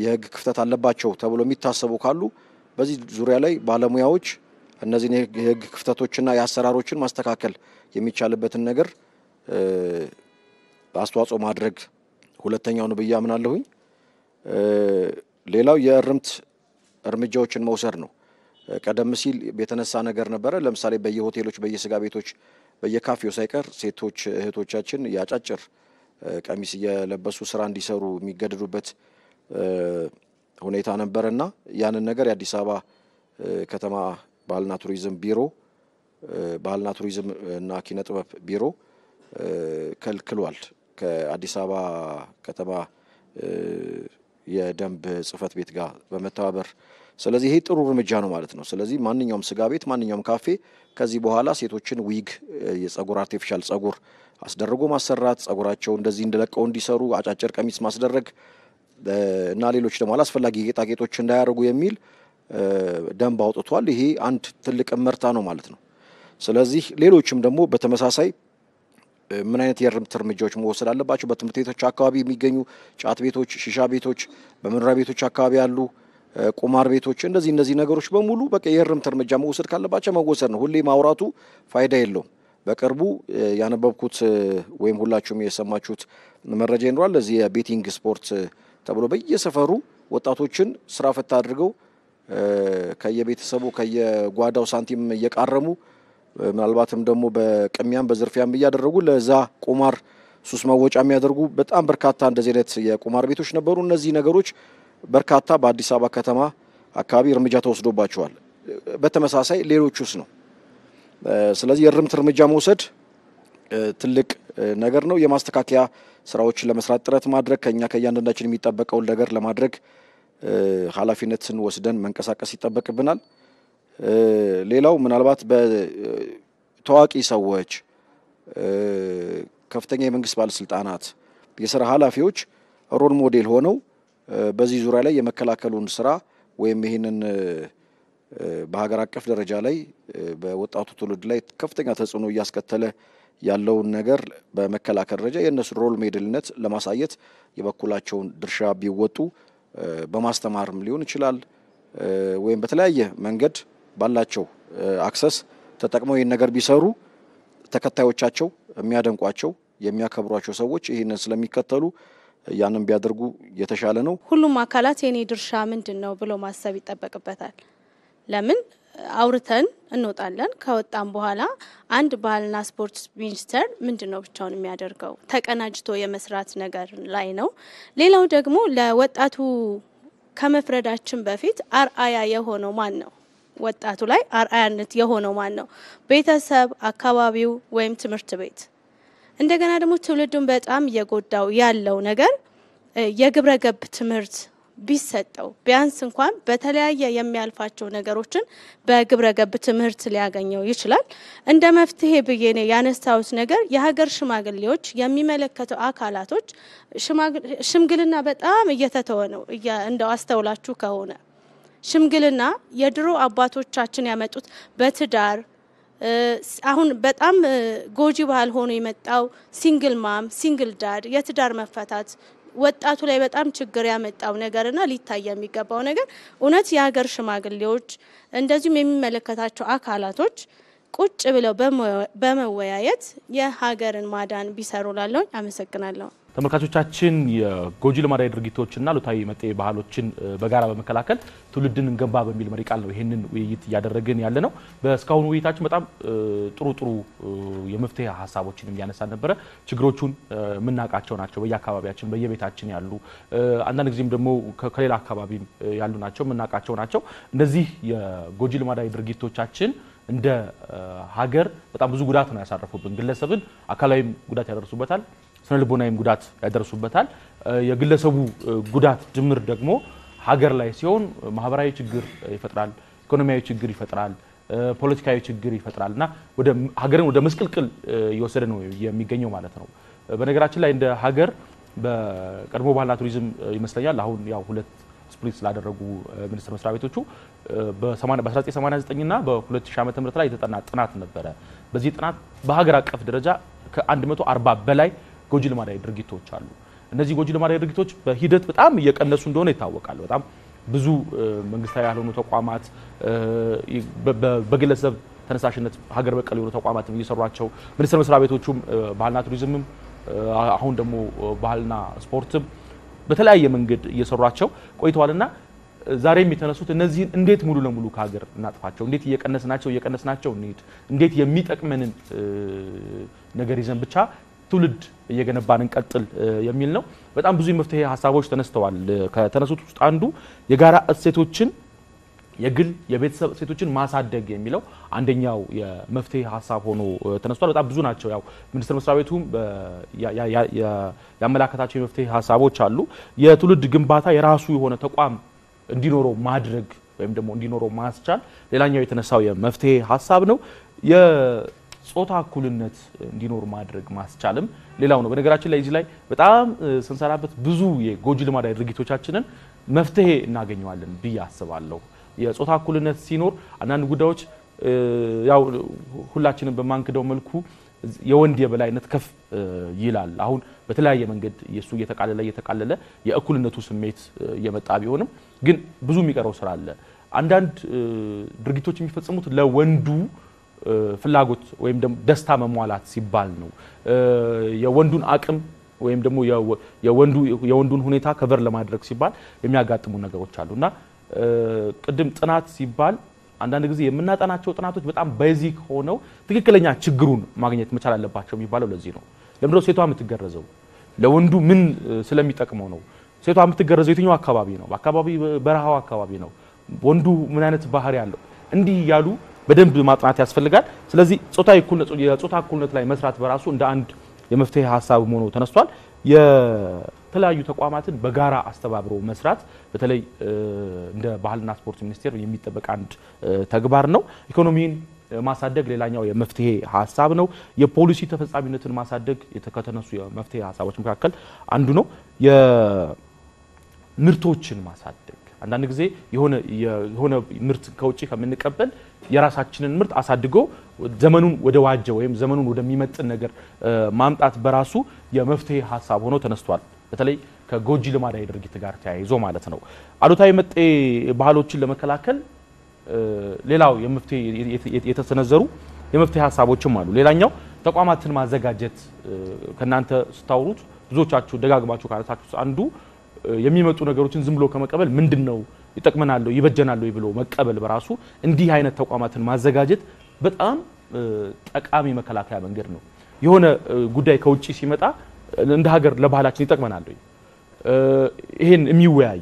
የህግ ክፍተት አለባቸው ተብሎ የሚታሰቡ ካሉ በዚህ ዙሪያ ላይ ባለሙያዎች እነዚህን የህግ ክፍተቶችና የአሰራሮችን ማስተካከል የሚቻልበትን ነገር አስተዋጽኦ ማድረግ ሁለተኛው ነው ብዬ አምናለሁኝ። ሌላው የእርምት እርምጃዎችን መውሰድ ነው። ቀደም ሲል የተነሳ ነገር ነበረ። ለምሳሌ በየሆቴሎች፣ በየስጋ ቤቶች፣ በየካፌው ሳይቀር ሴቶች እህቶቻችን ያጫጭር ቀሚስ እየለበሱ ስራ እንዲሰሩ የሚገደዱበት ሁኔታ ነበርና ያንን ነገር የአዲስ አበባ ከተማ ባህልና ቱሪዝም ቢሮ ባህልና ቱሪዝም እና ኪነ ጥበብ ቢሮ ከልክሏል። ከአዲስ አበባ ከተማ የደንብ ጽህፈት ቤት ጋር በመተባበር ስለዚህ ይሄ ጥሩ እርምጃ ነው ማለት ነው። ስለዚህ ማንኛውም ስጋ ቤት፣ ማንኛውም ካፌ ከዚህ በኋላ ሴቶችን ዊግ የጸጉር አርቲፊሻል ጸጉር አስደርጎ ማሰራት፣ ጸጉራቸው እንደዚህ እንደለቀው እንዲሰሩ አጫጭር ቀሚስ ማስደረግ እና ሌሎች ደግሞ አላስፈላጊ ጌጣጌጦች እንዳያደርጉ የሚል ደንብ አውጥቷል። ይሄ አንድ ትልቅ እመርታ ነው ማለት ነው። ስለዚህ ሌሎችም ደግሞ በተመሳሳይ ምን አይነት የእርምት እርምጃዎች መወሰድ አለባቸው? በትምህርት ቤቶች አካባቢ የሚገኙ ጫት ቤቶች፣ ሺሻ ቤቶች፣ በመኖሪያ ቤቶች አካባቢ ያሉ ቁማር ቤቶች፣ እንደዚህ እነዚህ ነገሮች በሙሉ በቃ የእርምት እርምጃ መወሰድ ካለባቸው መወሰድ ነው። ሁሌ ማውራቱ ፋይዳ የለውም። በቅርቡ ያነበብኩት ወይም ሁላችሁም የሰማችሁት መረጃ ይኖራል። ለዚህ የቤቲንግ ስፖርት ተብሎ በየሰፈሩ ወጣቶችን ስራ ፈታ አድርገው ከየቤተሰቡ ከየጓዳው ሳንቲም እየቃረሙ ምናልባትም ደግሞ በቅሚያም በዝርፊያም እያደረጉ ለዛ ቁማር ሱስ መወጫ የሚያደርጉ በጣም በርካታ እንደዚህ አይነት የቁማር ቤቶች ነበሩ። እነዚህ ነገሮች በርካታ በአዲስ አበባ ከተማ አካባቢ እርምጃ ተወስዶባቸዋል። በተመሳሳይ ሌሎቹስ ነው ስለዚህ የእርምት እርምጃ መውሰድ ትልቅ ነገር ነው። የማስተካከያ ስራዎችን ለመስራት ጥረት ማድረግ ከኛ ከእያንዳንዳችን የሚጠበቀውን ነገር ለማድረግ ኃላፊነትን ወስደን መንቀሳቀስ ይጠበቅብናል። ሌላው ምናልባት በታዋቂ ሰዎች፣ ከፍተኛ የመንግስት ባለስልጣናት፣ የስራ ኃላፊዎች ሮል ሞዴል ሆነው በዚህ ዙሪያ ላይ የመከላከሉን ስራ ወይም ይህንን በሀገር አቀፍ ደረጃ ላይ በወጣቱ ትውልድ ላይ ከፍተኛ ተጽዕኖ እያስከተለ ያለውን ነገር በመከላከል ደረጃ የእነሱን ሮል ሜድልነት ለማሳየት የበኩላቸውን ድርሻ ቢወጡ በማስተማርም ሊሆን ይችላል ወይም በተለያየ መንገድ ባላቸው አክሰስ ተጠቅመው ይህን ነገር ቢሰሩ ተከታዮቻቸው የሚያደንቋቸው የሚያከብሯቸው ሰዎች ይህንን ስለሚከተሉ ያንን ቢያደርጉ የተሻለ ነው። ሁሉም አካላት የኔ ድርሻ ምንድን ነው ብሎ ማሰብ ይጠበቅበታል። ለምን አውርተን እንወጣለን። ከወጣም በኋላ አንድ ባህልና ስፖርት ሚኒስቴር ምንድን ነው ብቻውን የሚያደርገው? ተቀናጅቶ የመስራት ነገር ላይ ነው። ሌላው ደግሞ ለወጣቱ ከመፍረዳችን በፊት አርአያ የሆነው ማን ነው? ወጣቱ ላይ አርአያነት የሆነው ማን ነው? ቤተሰብ፣ አካባቢው ወይም ትምህርት ቤት። እንደገና ደግሞ ትውልዱን በጣም እየጎዳው ያለው ነገር የግብረ ገብ ትምህርት ቢሰጠው ቢያንስ እንኳን በተለያየ የሚያልፋቸው ነገሮችን በግብረ ገብ ትምህርት ሊያገኘው ይችላል። እንደ መፍትሄ ብዬ ያነሳውት ያነሳሁት ነገር የሀገር ሽማግሌዎች የሚመለከተው አካላቶች ሽምግልና በጣም እየተተወ ነው። እንደው አስተውላችሁ ከሆነ ሽምግልና የድሮ አባቶቻችን ያመጡት በትዳር አሁን በጣም ጎጂ ባህል ሆኖ የመጣው ሲንግል ማም ሲንግል ዳድ የትዳር መፈታት ወጣቱ ላይ በጣም ችግር ያመጣው ነገርና ሊታይ የሚገባው ነገር እውነት የሀገር ሽማግሌዎች እንደዚሁም የሚመለከታቸው አካላቶች ቁጭ ብለው በመወያየት የሀገርን ማዳን ቢሰሩ ላለውኝ አመሰግናለሁ። ተመልካቾቻችን የጎጂ ልማዳዊ ድርጊቶችና ሉታዊ መጤ ባህሎችን በጋራ በመከላከል ትውልድን እንገንባ በሚል መሪ ቃል ነው ይህንን ውይይት እያደረግን ያለ ነው። በእስካሁኑ ውይይታችን በጣም ጥሩ ጥሩ የመፍትሄ ሀሳቦችን እያነሳ ነበረ። ችግሮቹን የምናውቃቸው ናቸው፣ በየአካባቢያችን በየቤታችን ያሉ አንዳንድ ጊዜም ደግሞ ከሌላ አካባቢ ያሉ ናቸው፣ የምናውቃቸው ናቸው። እነዚህ የጎጂ ልማዳዊ ድርጊቶቻችን እንደ ሀገር በጣም ብዙ ጉዳት ነው ያሳረፉብን። ግለሰብን አካላዊም ጉዳት ያደርሱበታል ስነልቦናዊም ጉዳት ያደርሱበታል። የግለሰቡ ጉዳት ድምር ደግሞ ሀገር ላይ ሲሆን ማህበራዊ ችግር ይፈጥራል፣ ኢኮኖሚያዊ ችግር ይፈጥራል፣ ፖለቲካዊ ችግር ይፈጥራል እና ሀገርን ወደ ምስቅልቅል እየወሰደ ነው የሚገኘው ማለት ነው። በነገራችን ላይ እንደ ሀገር በቀድሞ ባህልና ቱሪዝም ይመስለኛል አሁን ያው ሁለት ስፕሊት ስላደረጉ ሚኒስትር መስሪያ ቤቶቹ በ1989 እና በ2000 ዓ ም ላይ የተጠና ጥናት ነበረ። በዚህ ጥናት በሀገር አቀፍ ደረጃ ከ140 በላይ ጎጂ ልማዳዊ ድርጊቶች አሉ። እነዚህ ጎጂ ልማዳዊ ድርጊቶች በሂደት በጣም እየቀነሱ እንደሆነ ይታወቃል። በጣም ብዙ መንግስታዊ ያልሆኑ ተቋማት በግለሰብ ተነሳሽነት ሀገር በቀል የሆኑ ተቋማትም እየሰሯቸው ሚኒስቴር መስሪያ ቤቶቹም ባህልና ቱሪዝምም አሁን ደግሞ ባህልና ስፖርትም በተለያየ መንገድ እየሰሯቸው ቆይተዋልና ዛሬ የሚተነሱት እነዚህን እንዴት ሙሉ ለሙሉ ከሀገር እናጥፋቸው፣ እንዴት እየቀነስናቸው እየቀነስናቸው እንሂድ፣ እንዴት የሚጠቅመንን ነገር ይዘን ብቻ ትውልድ እየገነባን እንቀጥል የሚል ነው። በጣም ብዙ የመፍትሄ ሀሳቦች ተነስተዋል። ከተነሱት ውስጥ አንዱ የጋራ እሴቶችን የግል የቤተሰብ እሴቶችን ማሳደግ የሚለው አንደኛው የመፍትሄ ሀሳብ ሆኖ ተነስቷል። በጣም ብዙ ናቸው። ያው ሚኒስትር መስሪያ ቤቱም ያመላከታቸው የመፍትሄ ሀሳቦች አሉ። የትውልድ ግንባታ የራሱ የሆነ ተቋም እንዲኖረው ማድረግ ወይም ደግሞ እንዲኖረው ማስቻል ሌላኛው የተነሳው የመፍትሄ ሀሳብ ነው። ጾታ እኩልነት እንዲኖር ማድረግ ማስቻልም ሌላው ነው። በነገራችን ላይ እዚህ ላይ በጣም ስንሰራበት ብዙ የጎጂ ልማዳዊ ድርጊቶቻችንን መፍትሄ እናገኘዋለን ብዬ አስባለሁ። የጾታ እኩልነት ሲኖር አንዳንድ ጉዳዮች ያው ሁላችንም በማንክደው መልኩ የወንድ የበላይነት ከፍ ይላል። አሁን በተለያየ መንገድ የእሱ እየተቃለለ እየተቃለለ የእኩልነቱ ስሜት እየመጣ ቢሆንም ግን ብዙ የሚቀረው ስራ አለ። አንዳንድ ድርጊቶች የሚፈጽሙት ለወንዱ ፍላጎት ወይም ደግሞ ደስታ መሟላት ሲባል ነው። የወንዱን አቅም ወይም ደግሞ የወንዱን ሁኔታ ከቨር ለማድረግ ሲባል የሚያጋጥሙ ነገሮች አሉ እና ቅድም ጥናት ሲባል አንዳንድ ጊዜ የምናጠናቸው ጥናቶች በጣም በዚህ ሆነው ትክክለኛ ችግሩን ማግኘት መቻል አለባቸው የሚባለው ለዚህ ነው። ለምንድነው ሴቷ የምትገረዘው? ለወንዱ ምን ስለሚጠቅመው ነው? ሴቷ የምትገረዘው የትኛው አካባቢ ነው? በአካባቢ በረሃው አካባቢ ነው? ወንዱ ምን አይነት ባህሪ አለው? እንዲህ እያሉ በደንብ ማጥናት ያስፈልጋል። ስለዚህ ጾታ እኩልነት የጾታ እኩልነት ላይ መስራት በራሱ እንደ አንድ የመፍትሄ ሀሳብ ሆኖ ተነስቷል። የተለያዩ ተቋማትን በጋራ አስተባብሮ መስራት በተለይ እንደ ባህልና ስፖርት ሚኒስቴር የሚጠበቅ አንድ ተግባር ነው። ኢኮኖሚን ማሳደግ ሌላኛው የመፍትሄ ሀሳብ ነው። የፖሊሲ ተፈጻሚነትን ማሳደግ ከተነሱ የመፍትሄ ሀሳቦች መካከል አንዱ ነው። ምርቶችን ማሳደግ አንዳንድ ጊዜ የሆነ ምርት ከውጭ ከምንቀበል የራሳችንን ምርት አሳድጎ ዘመኑን ወደ ዋጀ ወይም ዘመኑን ወደሚመጥን ነገር ማምጣት በራሱ የመፍትሄ ሀሳብ ሆኖ ተነስቷል። በተለይ ከጎጂ ልማዳዊ ድርጊት ጋር ተያይዞ ማለት ነው። አሉታዊ መጤ ባህሎችን ለመከላከል ሌላው የመፍትሄ የተሰነዘሩ የመፍትሄ ሀሳቦችም አሉ። ሌላኛው ተቋማትን ማዘጋጀት ከእናንተ ስታውሩት ብዙዎቻችሁ ደጋግማችሁ ካነሳችሁ አንዱ የሚመጡ ነገሮችን ዝም ብሎ ከመቀበል ምንድን ነው ይጠቅመናለሁ ይበጀናለሁ ብሎ መቀበል በራሱ እንዲህ አይነት ተቋማትን ማዘጋጀት በጣም ጠቃሚ መከላከያ መንገድ ነው። የሆነ ጉዳይ ከውጭ ሲመጣ እንደ ሀገር ለባህላችን ይጠቅመናል ይሄን የሚወያይ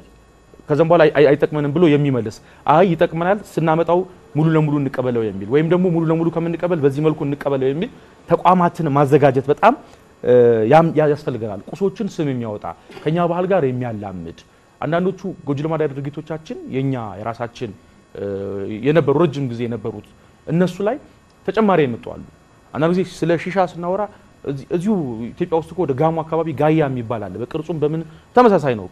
ከዛም በኋላ አይጠቅመንም ብሎ የሚመልስ አይ ይጠቅመናል ስናመጣው ሙሉ ለሙሉ እንቀበለው የሚል ወይም ደግሞ ሙሉ ለሙሉ ከምንቀበል በዚህ መልኩ እንቀበለው የሚል ተቋማትን ማዘጋጀት በጣም ያስፈልገናል። ቁሶችን ስም የሚያወጣ ከኛ ባህል ጋር የሚያላምድ አንዳንዶቹ ጎጂ ልማዳዊ ድርጊቶቻችን የኛ የራሳችን የነበሩ ረጅም ጊዜ የነበሩት እነሱ ላይ ተጨማሪ የመጡዋሉ። አንዳንድ ጊዜ ስለ ሺሻ ስናወራ እዚሁ ኢትዮጵያ ውስጥ ወደ ጋሞ አካባቢ ጋያ የሚባል አለ። በቅርጹም በምን ተመሳሳይ ነው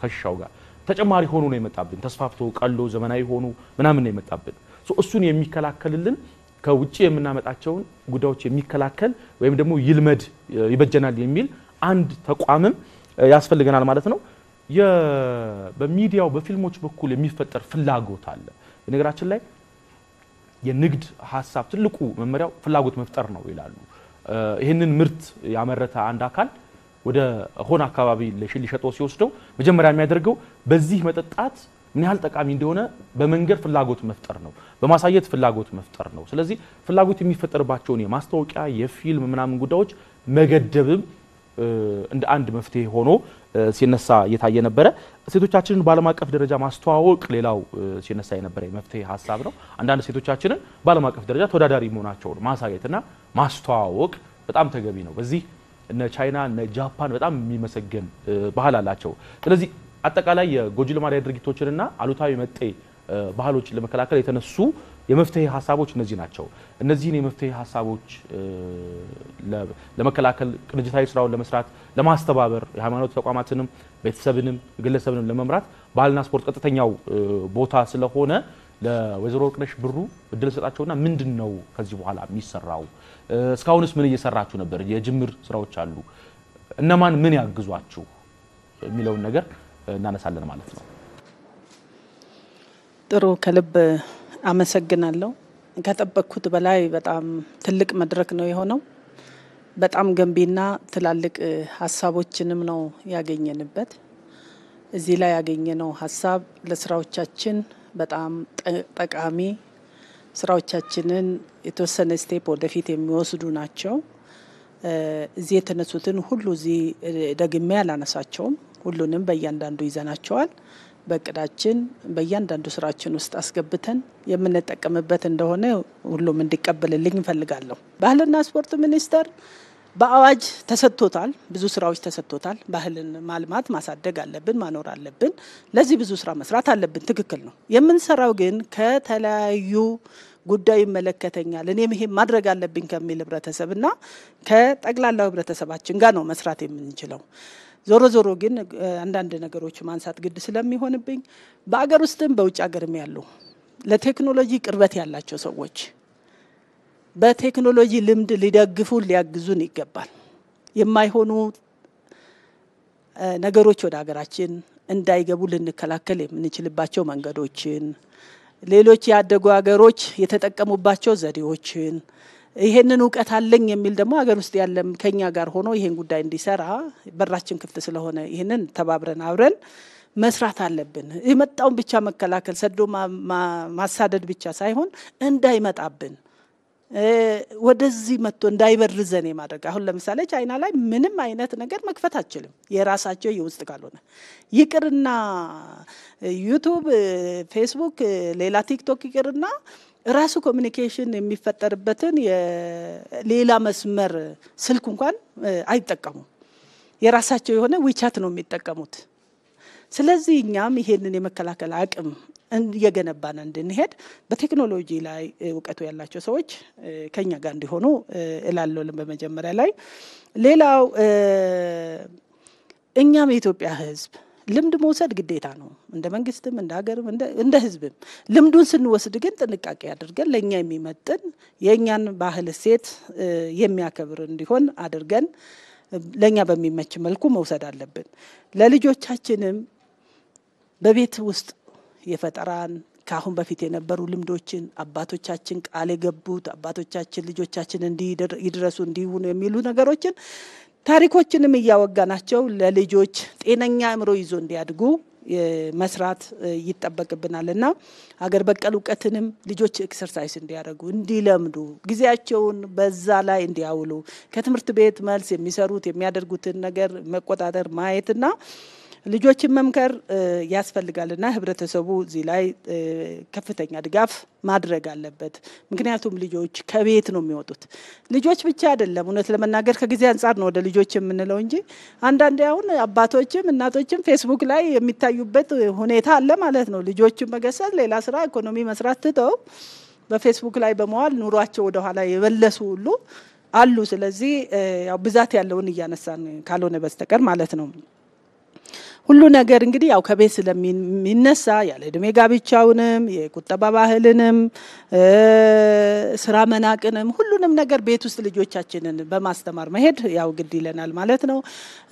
ከሺሻው ጋር ተጨማሪ ሆኖ ነው የመጣብን። ተስፋፍቶ ቀሎ ዘመናዊ ሆኑ ምናምን ነው የመጣብን። እሱን የሚከላከልልን ከውጭ የምናመጣቸውን ጉዳዮች የሚከላከል ወይም ደግሞ ይልመድ ይበጀናል የሚል አንድ ተቋምም ያስፈልገናል ማለት ነው። በሚዲያው በፊልሞች በኩል የሚፈጠር ፍላጎት አለ። በነገራችን ላይ የንግድ ሀሳብ ትልቁ መመሪያው ፍላጎት መፍጠር ነው ይላሉ። ይህንን ምርት ያመረተ አንድ አካል ወደ ሆነ አካባቢ ሊሸጠው ሲወስደው መጀመሪያ የሚያደርገው በዚህ መጠጣት ምን ያህል ጠቃሚ እንደሆነ በመንገድ ፍላጎት መፍጠር ነው፣ በማሳየት ፍላጎት መፍጠር ነው። ስለዚህ ፍላጎት የሚፈጠርባቸውን የማስታወቂያ የፊልም ምናምን ጉዳዮች መገደብም እንደ አንድ መፍትሄ ሆኖ ሲነሳ እየታየ ነበረ። ሴቶቻችንን በዓለም አቀፍ ደረጃ ማስተዋወቅ ሌላው ሲነሳ የነበረ የመፍትሄ ሀሳብ ነው። አንዳንድ ሴቶቻችንን በዓለም አቀፍ ደረጃ ተወዳዳሪ መሆናቸውን ማሳየትና ማስተዋወቅ በጣም ተገቢ ነው። በዚህ እነ ቻይና እነ ጃፓን በጣም የሚመሰገን ባህል አላቸው። ስለዚህ አጠቃላይ የጎጂ ልማዳዊ ድርጊቶችንና አሉታዊ መጤ ባህሎችን ለመከላከል የተነሱ የመፍትሄ ሀሳቦች እነዚህ ናቸው። እነዚህን የመፍትሄ ሀሳቦች ለመከላከል ቅንጅታዊ ስራውን ለመስራት ለማስተባበር የሃይማኖት ተቋማትንም ቤተሰብንም ግለሰብንም ለመምራት ባህልና ስፖርት ቀጥተኛው ቦታ ስለሆነ ለወይዘሮ ወርቅነሽ ብሩ እድል ሰጣቸውና ምንድን ነው ከዚህ በኋላ የሚሰራው? እስካሁንስ ምን እየሰራችሁ ነበር? የጅምር ስራዎች አሉ። እነማን ምን ያግዟችሁ የሚለውን ነገር እናነሳለን ማለት ነው። ጥሩ ከልብ አመሰግናለሁ። ከጠበቅኩት በላይ በጣም ትልቅ መድረክ ነው የሆነው። በጣም ገንቢና ትላልቅ ሀሳቦችንም ነው ያገኘንበት። እዚህ ላይ ያገኘነው ሀሳብ ለስራዎቻችን በጣም ጠቃሚ ስራዎቻችንን የተወሰነ ስቴፕ ወደፊት የሚወስዱ ናቸው። እዚህ የተነሱትን ሁሉ እዚህ ደግሜ አላነሳቸውም። ሁሉንም በእያንዳንዱ ይዘናቸዋል። በእቅዳችን በእያንዳንዱ ስራችን ውስጥ አስገብተን የምንጠቀምበት እንደሆነ ሁሉም እንዲቀበልልኝ እንፈልጋለሁ። ባህልና ስፖርት ሚኒስቴር በአዋጅ ተሰጥቶታል። ብዙ ስራዎች ተሰጥቶታል። ባህልን ማልማት ማሳደግ አለብን፣ ማኖር አለብን። ለዚህ ብዙ ስራ መስራት አለብን። ትክክል ነው። የምንሰራው ግን ከተለያዩ ጉዳዩ ይመለከተኛል፣ እኔም ይሄ ማድረግ አለብኝ ከሚል ህብረተሰብና ከጠቅላላው ህብረተሰባችን ጋር ነው መስራት የምንችለው። ዞሮ ዞሮ ግን አንዳንድ ነገሮች ማንሳት ግድ ስለሚሆንብኝ በአገር ውስጥም በውጭ ሀገርም ያሉ ለቴክኖሎጂ ቅርበት ያላቸው ሰዎች በቴክኖሎጂ ልምድ ሊደግፉን ሊያግዙን ይገባል። የማይሆኑ ነገሮች ወደ ሀገራችን እንዳይገቡ ልንከላከል የምንችልባቸው መንገዶችን፣ ሌሎች ያደጉ ሀገሮች የተጠቀሙባቸው ዘዴዎችን ይሄንን እውቀት አለኝ የሚል ደግሞ ሀገር ውስጥ ያለም ከኛ ጋር ሆኖ ይሄን ጉዳይ እንዲሰራ በራችን ክፍት ስለሆነ ይሄንን ተባብረን አብረን መስራት አለብን። የመጣውን ብቻ መከላከል፣ ሰዶ ማሳደድ ብቻ ሳይሆን እንዳይመጣብን ወደዚህ መጥቶ እንዳይበርዘን የማድረግ አሁን ለምሳሌ ቻይና ላይ ምንም አይነት ነገር መክፈት አችልም፣ የራሳቸው የውስጥ ካልሆነ ይቅርና ዩቱብ፣ ፌስቡክ፣ ሌላ ቲክቶክ ይቅርና ራሱ ኮሚኒኬሽን የሚፈጠርበትን የሌላ መስመር ስልክ እንኳን አይጠቀሙም። የራሳቸው የሆነ ዊቻት ነው የሚጠቀሙት። ስለዚህ እኛም ይሄንን የመከላከል አቅም እየገነባን እንድንሄድ በቴክኖሎጂ ላይ እውቀቱ ያላቸው ሰዎች ከኛ ጋር እንዲሆኑ እላለሁልን በመጀመሪያ ላይ ሌላው እኛም የኢትዮጵያ ሕዝብ ልምድ መውሰድ ግዴታ ነው። እንደ መንግስትም እንደ ሀገርም እንደ ህዝብም ልምዱን ስንወስድ ግን ጥንቃቄ አድርገን ለእኛ የሚመጥን የእኛን ባህል እሴት የሚያከብር እንዲሆን አድርገን ለእኛ በሚመች መልኩ መውሰድ አለብን። ለልጆቻችንም በቤት ውስጥ የፈጠራን ከአሁን በፊት የነበሩ ልምዶችን አባቶቻችን ቃል የገቡት አባቶቻችን ልጆቻችን እንዲህ እንዲሆኑ የሚሉ ነገሮችን ታሪኮችንም እያወጋናቸው ለልጆች ጤነኛ አእምሮ ይዞ እንዲያድጉ መስራት ይጠበቅብናል እና አገር በቀል እውቀትንም ልጆች ኤክሰርሳይዝ እንዲያደርጉ እንዲለምዱ፣ ጊዜያቸውን በዛ ላይ እንዲያውሉ ከትምህርት ቤት መልስ የሚሰሩት የሚያደርጉትን ነገር መቆጣጠር ማየትና ልጆችን መምከር ያስፈልጋል እና ህብረተሰቡ እዚህ ላይ ከፍተኛ ድጋፍ ማድረግ አለበት። ምክንያቱም ልጆች ከቤት ነው የሚወጡት። ልጆች ብቻ አይደለም፣ እውነት ለመናገር ከጊዜ አንጻር ነው ወደ ልጆች የምንለው እንጂ አንዳንዴ አሁን አባቶችም እናቶችም ፌስቡክ ላይ የሚታዩበት ሁኔታ አለ ማለት ነው። ልጆችን መገሰል፣ ሌላ ስራ፣ ኢኮኖሚ መስራት ትተው በፌስቡክ ላይ በመዋል ኑሯቸው ወደኋላ የበለሱ ሁሉ አሉ። ስለዚህ ያው ብዛት ያለውን እያነሳን ካልሆነ በስተቀር ማለት ነው። ሁሉ ነገር እንግዲህ ያው ከቤት ስለሚነሳ ያለ እድሜ ጋብቻውንም የቁጠባ ባህልንም ስራ መናቅንም ሁሉንም ነገር ቤት ውስጥ ልጆቻችንን በማስተማር መሄድ ያው ግድ ይለናል ማለት ነው።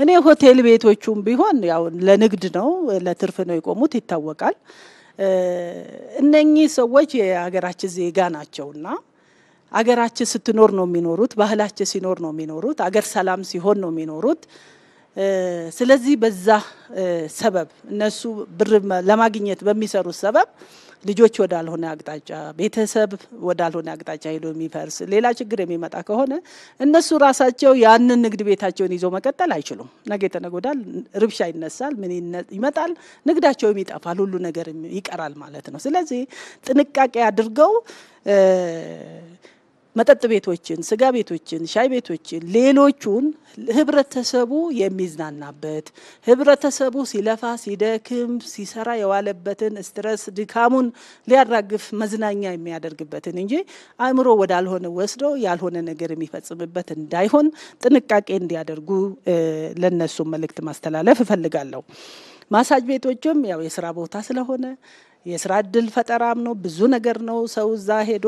እኔ ሆቴል ቤቶቹም ቢሆን ያው ለንግድ ነው፣ ለትርፍ ነው የቆሙት ይታወቃል። እነኚህ ሰዎች የሀገራችን ዜጋ ናቸውና አገራችን ስትኖር ነው የሚኖሩት። ባህላችን ሲኖር ነው የሚኖሩት። አገር ሰላም ሲሆን ነው የሚኖሩት። ስለዚህ በዛ ሰበብ እነሱ ብር ለማግኘት በሚሰሩት ሰበብ ልጆች ወዳልሆነ አቅጣጫ፣ ቤተሰብ ወዳልሆነ አቅጣጫ ሄዶ የሚፈርስ ሌላ ችግር የሚመጣ ከሆነ እነሱ ራሳቸው ያንን ንግድ ቤታቸውን ይዘው መቀጠል አይችሉም። ነገ ተነገ ርብሻ ይነሳል፣ ምን ይመጣል፣ ንግዳቸውም ይጠፋል፣ ሁሉ ነገር ይቀራል ማለት ነው። ስለዚህ ጥንቃቄ አድርገው መጠጥ ቤቶችን፣ ስጋ ቤቶችን፣ ሻይ ቤቶችን፣ ሌሎቹን ህብረተሰቡ የሚዝናናበት ህብረተሰቡ ሲለፋ ሲደክም ሲሰራ የዋለበትን ስትረስ ድካሙን ሊያራግፍ መዝናኛ የሚያደርግበትን እንጂ አእምሮ ወዳልሆነ ወስዶ ያልሆነ ነገር የሚፈጽምበት እንዳይሆን ጥንቃቄ እንዲያደርጉ ለነሱ መልእክት ማስተላለፍ እፈልጋለሁ። ማሳጅ ቤቶችም ያው የስራ ቦታ ስለሆነ የስራ እድል ፈጠራም ነው። ብዙ ነገር ነው። ሰው እዛ ሄዶ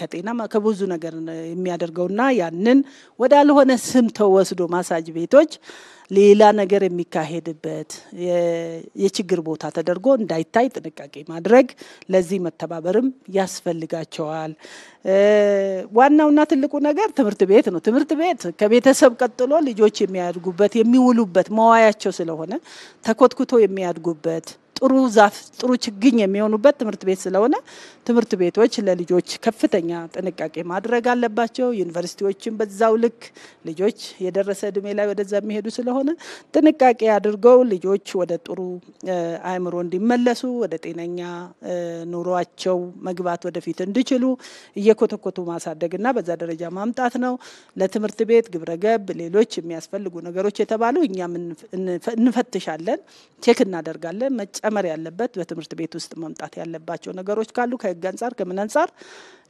ከጤና ከብዙ ነገር የሚያደርገውና ያንን ወዳልሆነ ስም ተወስዶ ማሳጅ ቤቶች ሌላ ነገር የሚካሄድበት የችግር ቦታ ተደርጎ እንዳይታይ ጥንቃቄ ማድረግ፣ ለዚህ መተባበርም ያስፈልጋቸዋል። ዋናውና ትልቁ ነገር ትምህርት ቤት ነው። ትምህርት ቤት ከቤተሰብ ቀጥሎ ልጆች የሚያድጉበት የሚውሉበት መዋያቸው ስለሆነ ተኮትኩቶ የሚያድጉበት ጥሩ ዛፍ ጥሩ ችግኝ የሚሆኑበት ትምህርት ቤት ስለሆነ ትምህርት ቤቶች ለልጆች ከፍተኛ ጥንቃቄ ማድረግ አለባቸው። ዩኒቨርሲቲዎችን በዛው ልክ ልጆች የደረሰ እድሜ ላይ ወደዛ የሚሄዱ ስለሆነ ጥንቃቄ አድርገው ልጆች ወደ ጥሩ አእምሮ እንዲመለሱ ወደ ጤነኛ ኑሯቸው መግባት ወደፊት እንዲችሉ እየኮተኮቱ ማሳደግና በዛ ደረጃ ማምጣት ነው። ለትምህርት ቤት ግብረገብ፣ ሌሎች የሚያስፈልጉ ነገሮች የተባሉ እኛም እንፈትሻለን፣ ቼክ እናደርጋለን መጫ መጨመር ያለበት በትምህርት ቤት ውስጥ መምጣት ያለባቸው ነገሮች ካሉ ከህግ አንጻር ከምን አንጻር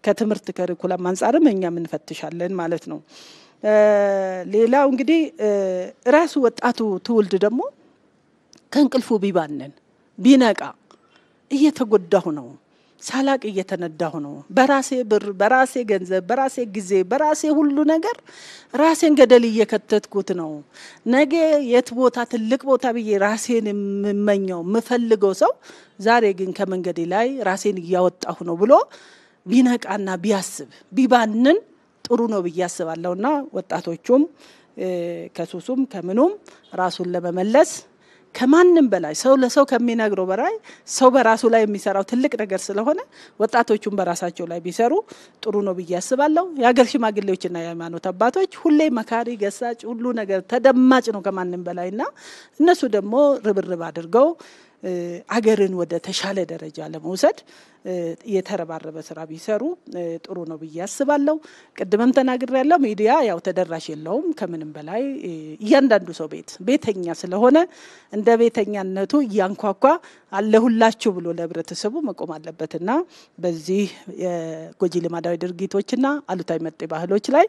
ከትምህርት ከሪኩለም አንጻርም እኛም እንፈትሻለን ማለት ነው። ሌላው እንግዲህ ራሱ ወጣቱ ትውልድ ደግሞ ከእንቅልፉ ቢባንን ቢነቃ እየተጎዳሁ ነው ሳላቅ እየተነዳሁ ነው። በራሴ ብር፣ በራሴ ገንዘብ፣ በራሴ ጊዜ፣ በራሴ ሁሉ ነገር ራሴን ገደል እየከተትኩት ነው። ነገ የት ቦታ ትልቅ ቦታ ብዬ ራሴን የምመኘው የምፈልገው ሰው ዛሬ ግን ከመንገዴ ላይ ራሴን እያወጣሁ ነው ብሎ ቢነቃና ቢያስብ ቢባንን ጥሩ ነው ብዬ አስባለሁና ወጣቶቹም ከሱሱም ከምኑም ራሱን ለመመለስ ከማንም በላይ ሰው ለሰው ከሚነግረው በላይ ሰው በራሱ ላይ የሚሰራው ትልቅ ነገር ስለሆነ ወጣቶቹን በራሳቸው ላይ ቢሰሩ ጥሩ ነው ብዬ አስባለሁ። የሀገር ሽማግሌዎችና የሃይማኖት አባቶች ሁሌ መካሪ፣ ገሳጭ፣ ሁሉ ነገር ተደማጭ ነው ከማንም በላይ እና እነሱ ደግሞ ርብርብ አድርገው አገርን ወደ ተሻለ ደረጃ ለመውሰድ የተረባረበ ስራ ቢሰሩ ጥሩ ነው ብዬ አስባለሁ። ቅድምም ተናግሬ ያለው ሚዲያ ያው ተደራሽ የለውም። ከምንም በላይ እያንዳንዱ ሰው ቤት ቤተኛ ስለሆነ እንደ ቤተኛነቱ እያንኳኳ አለሁላችሁ ብሎ ለህብረተሰቡ መቆም አለበትና በዚህ የጎጂ ልማዳዊ ድርጊቶችና አሉታዊ መጤ ባህሎች ላይ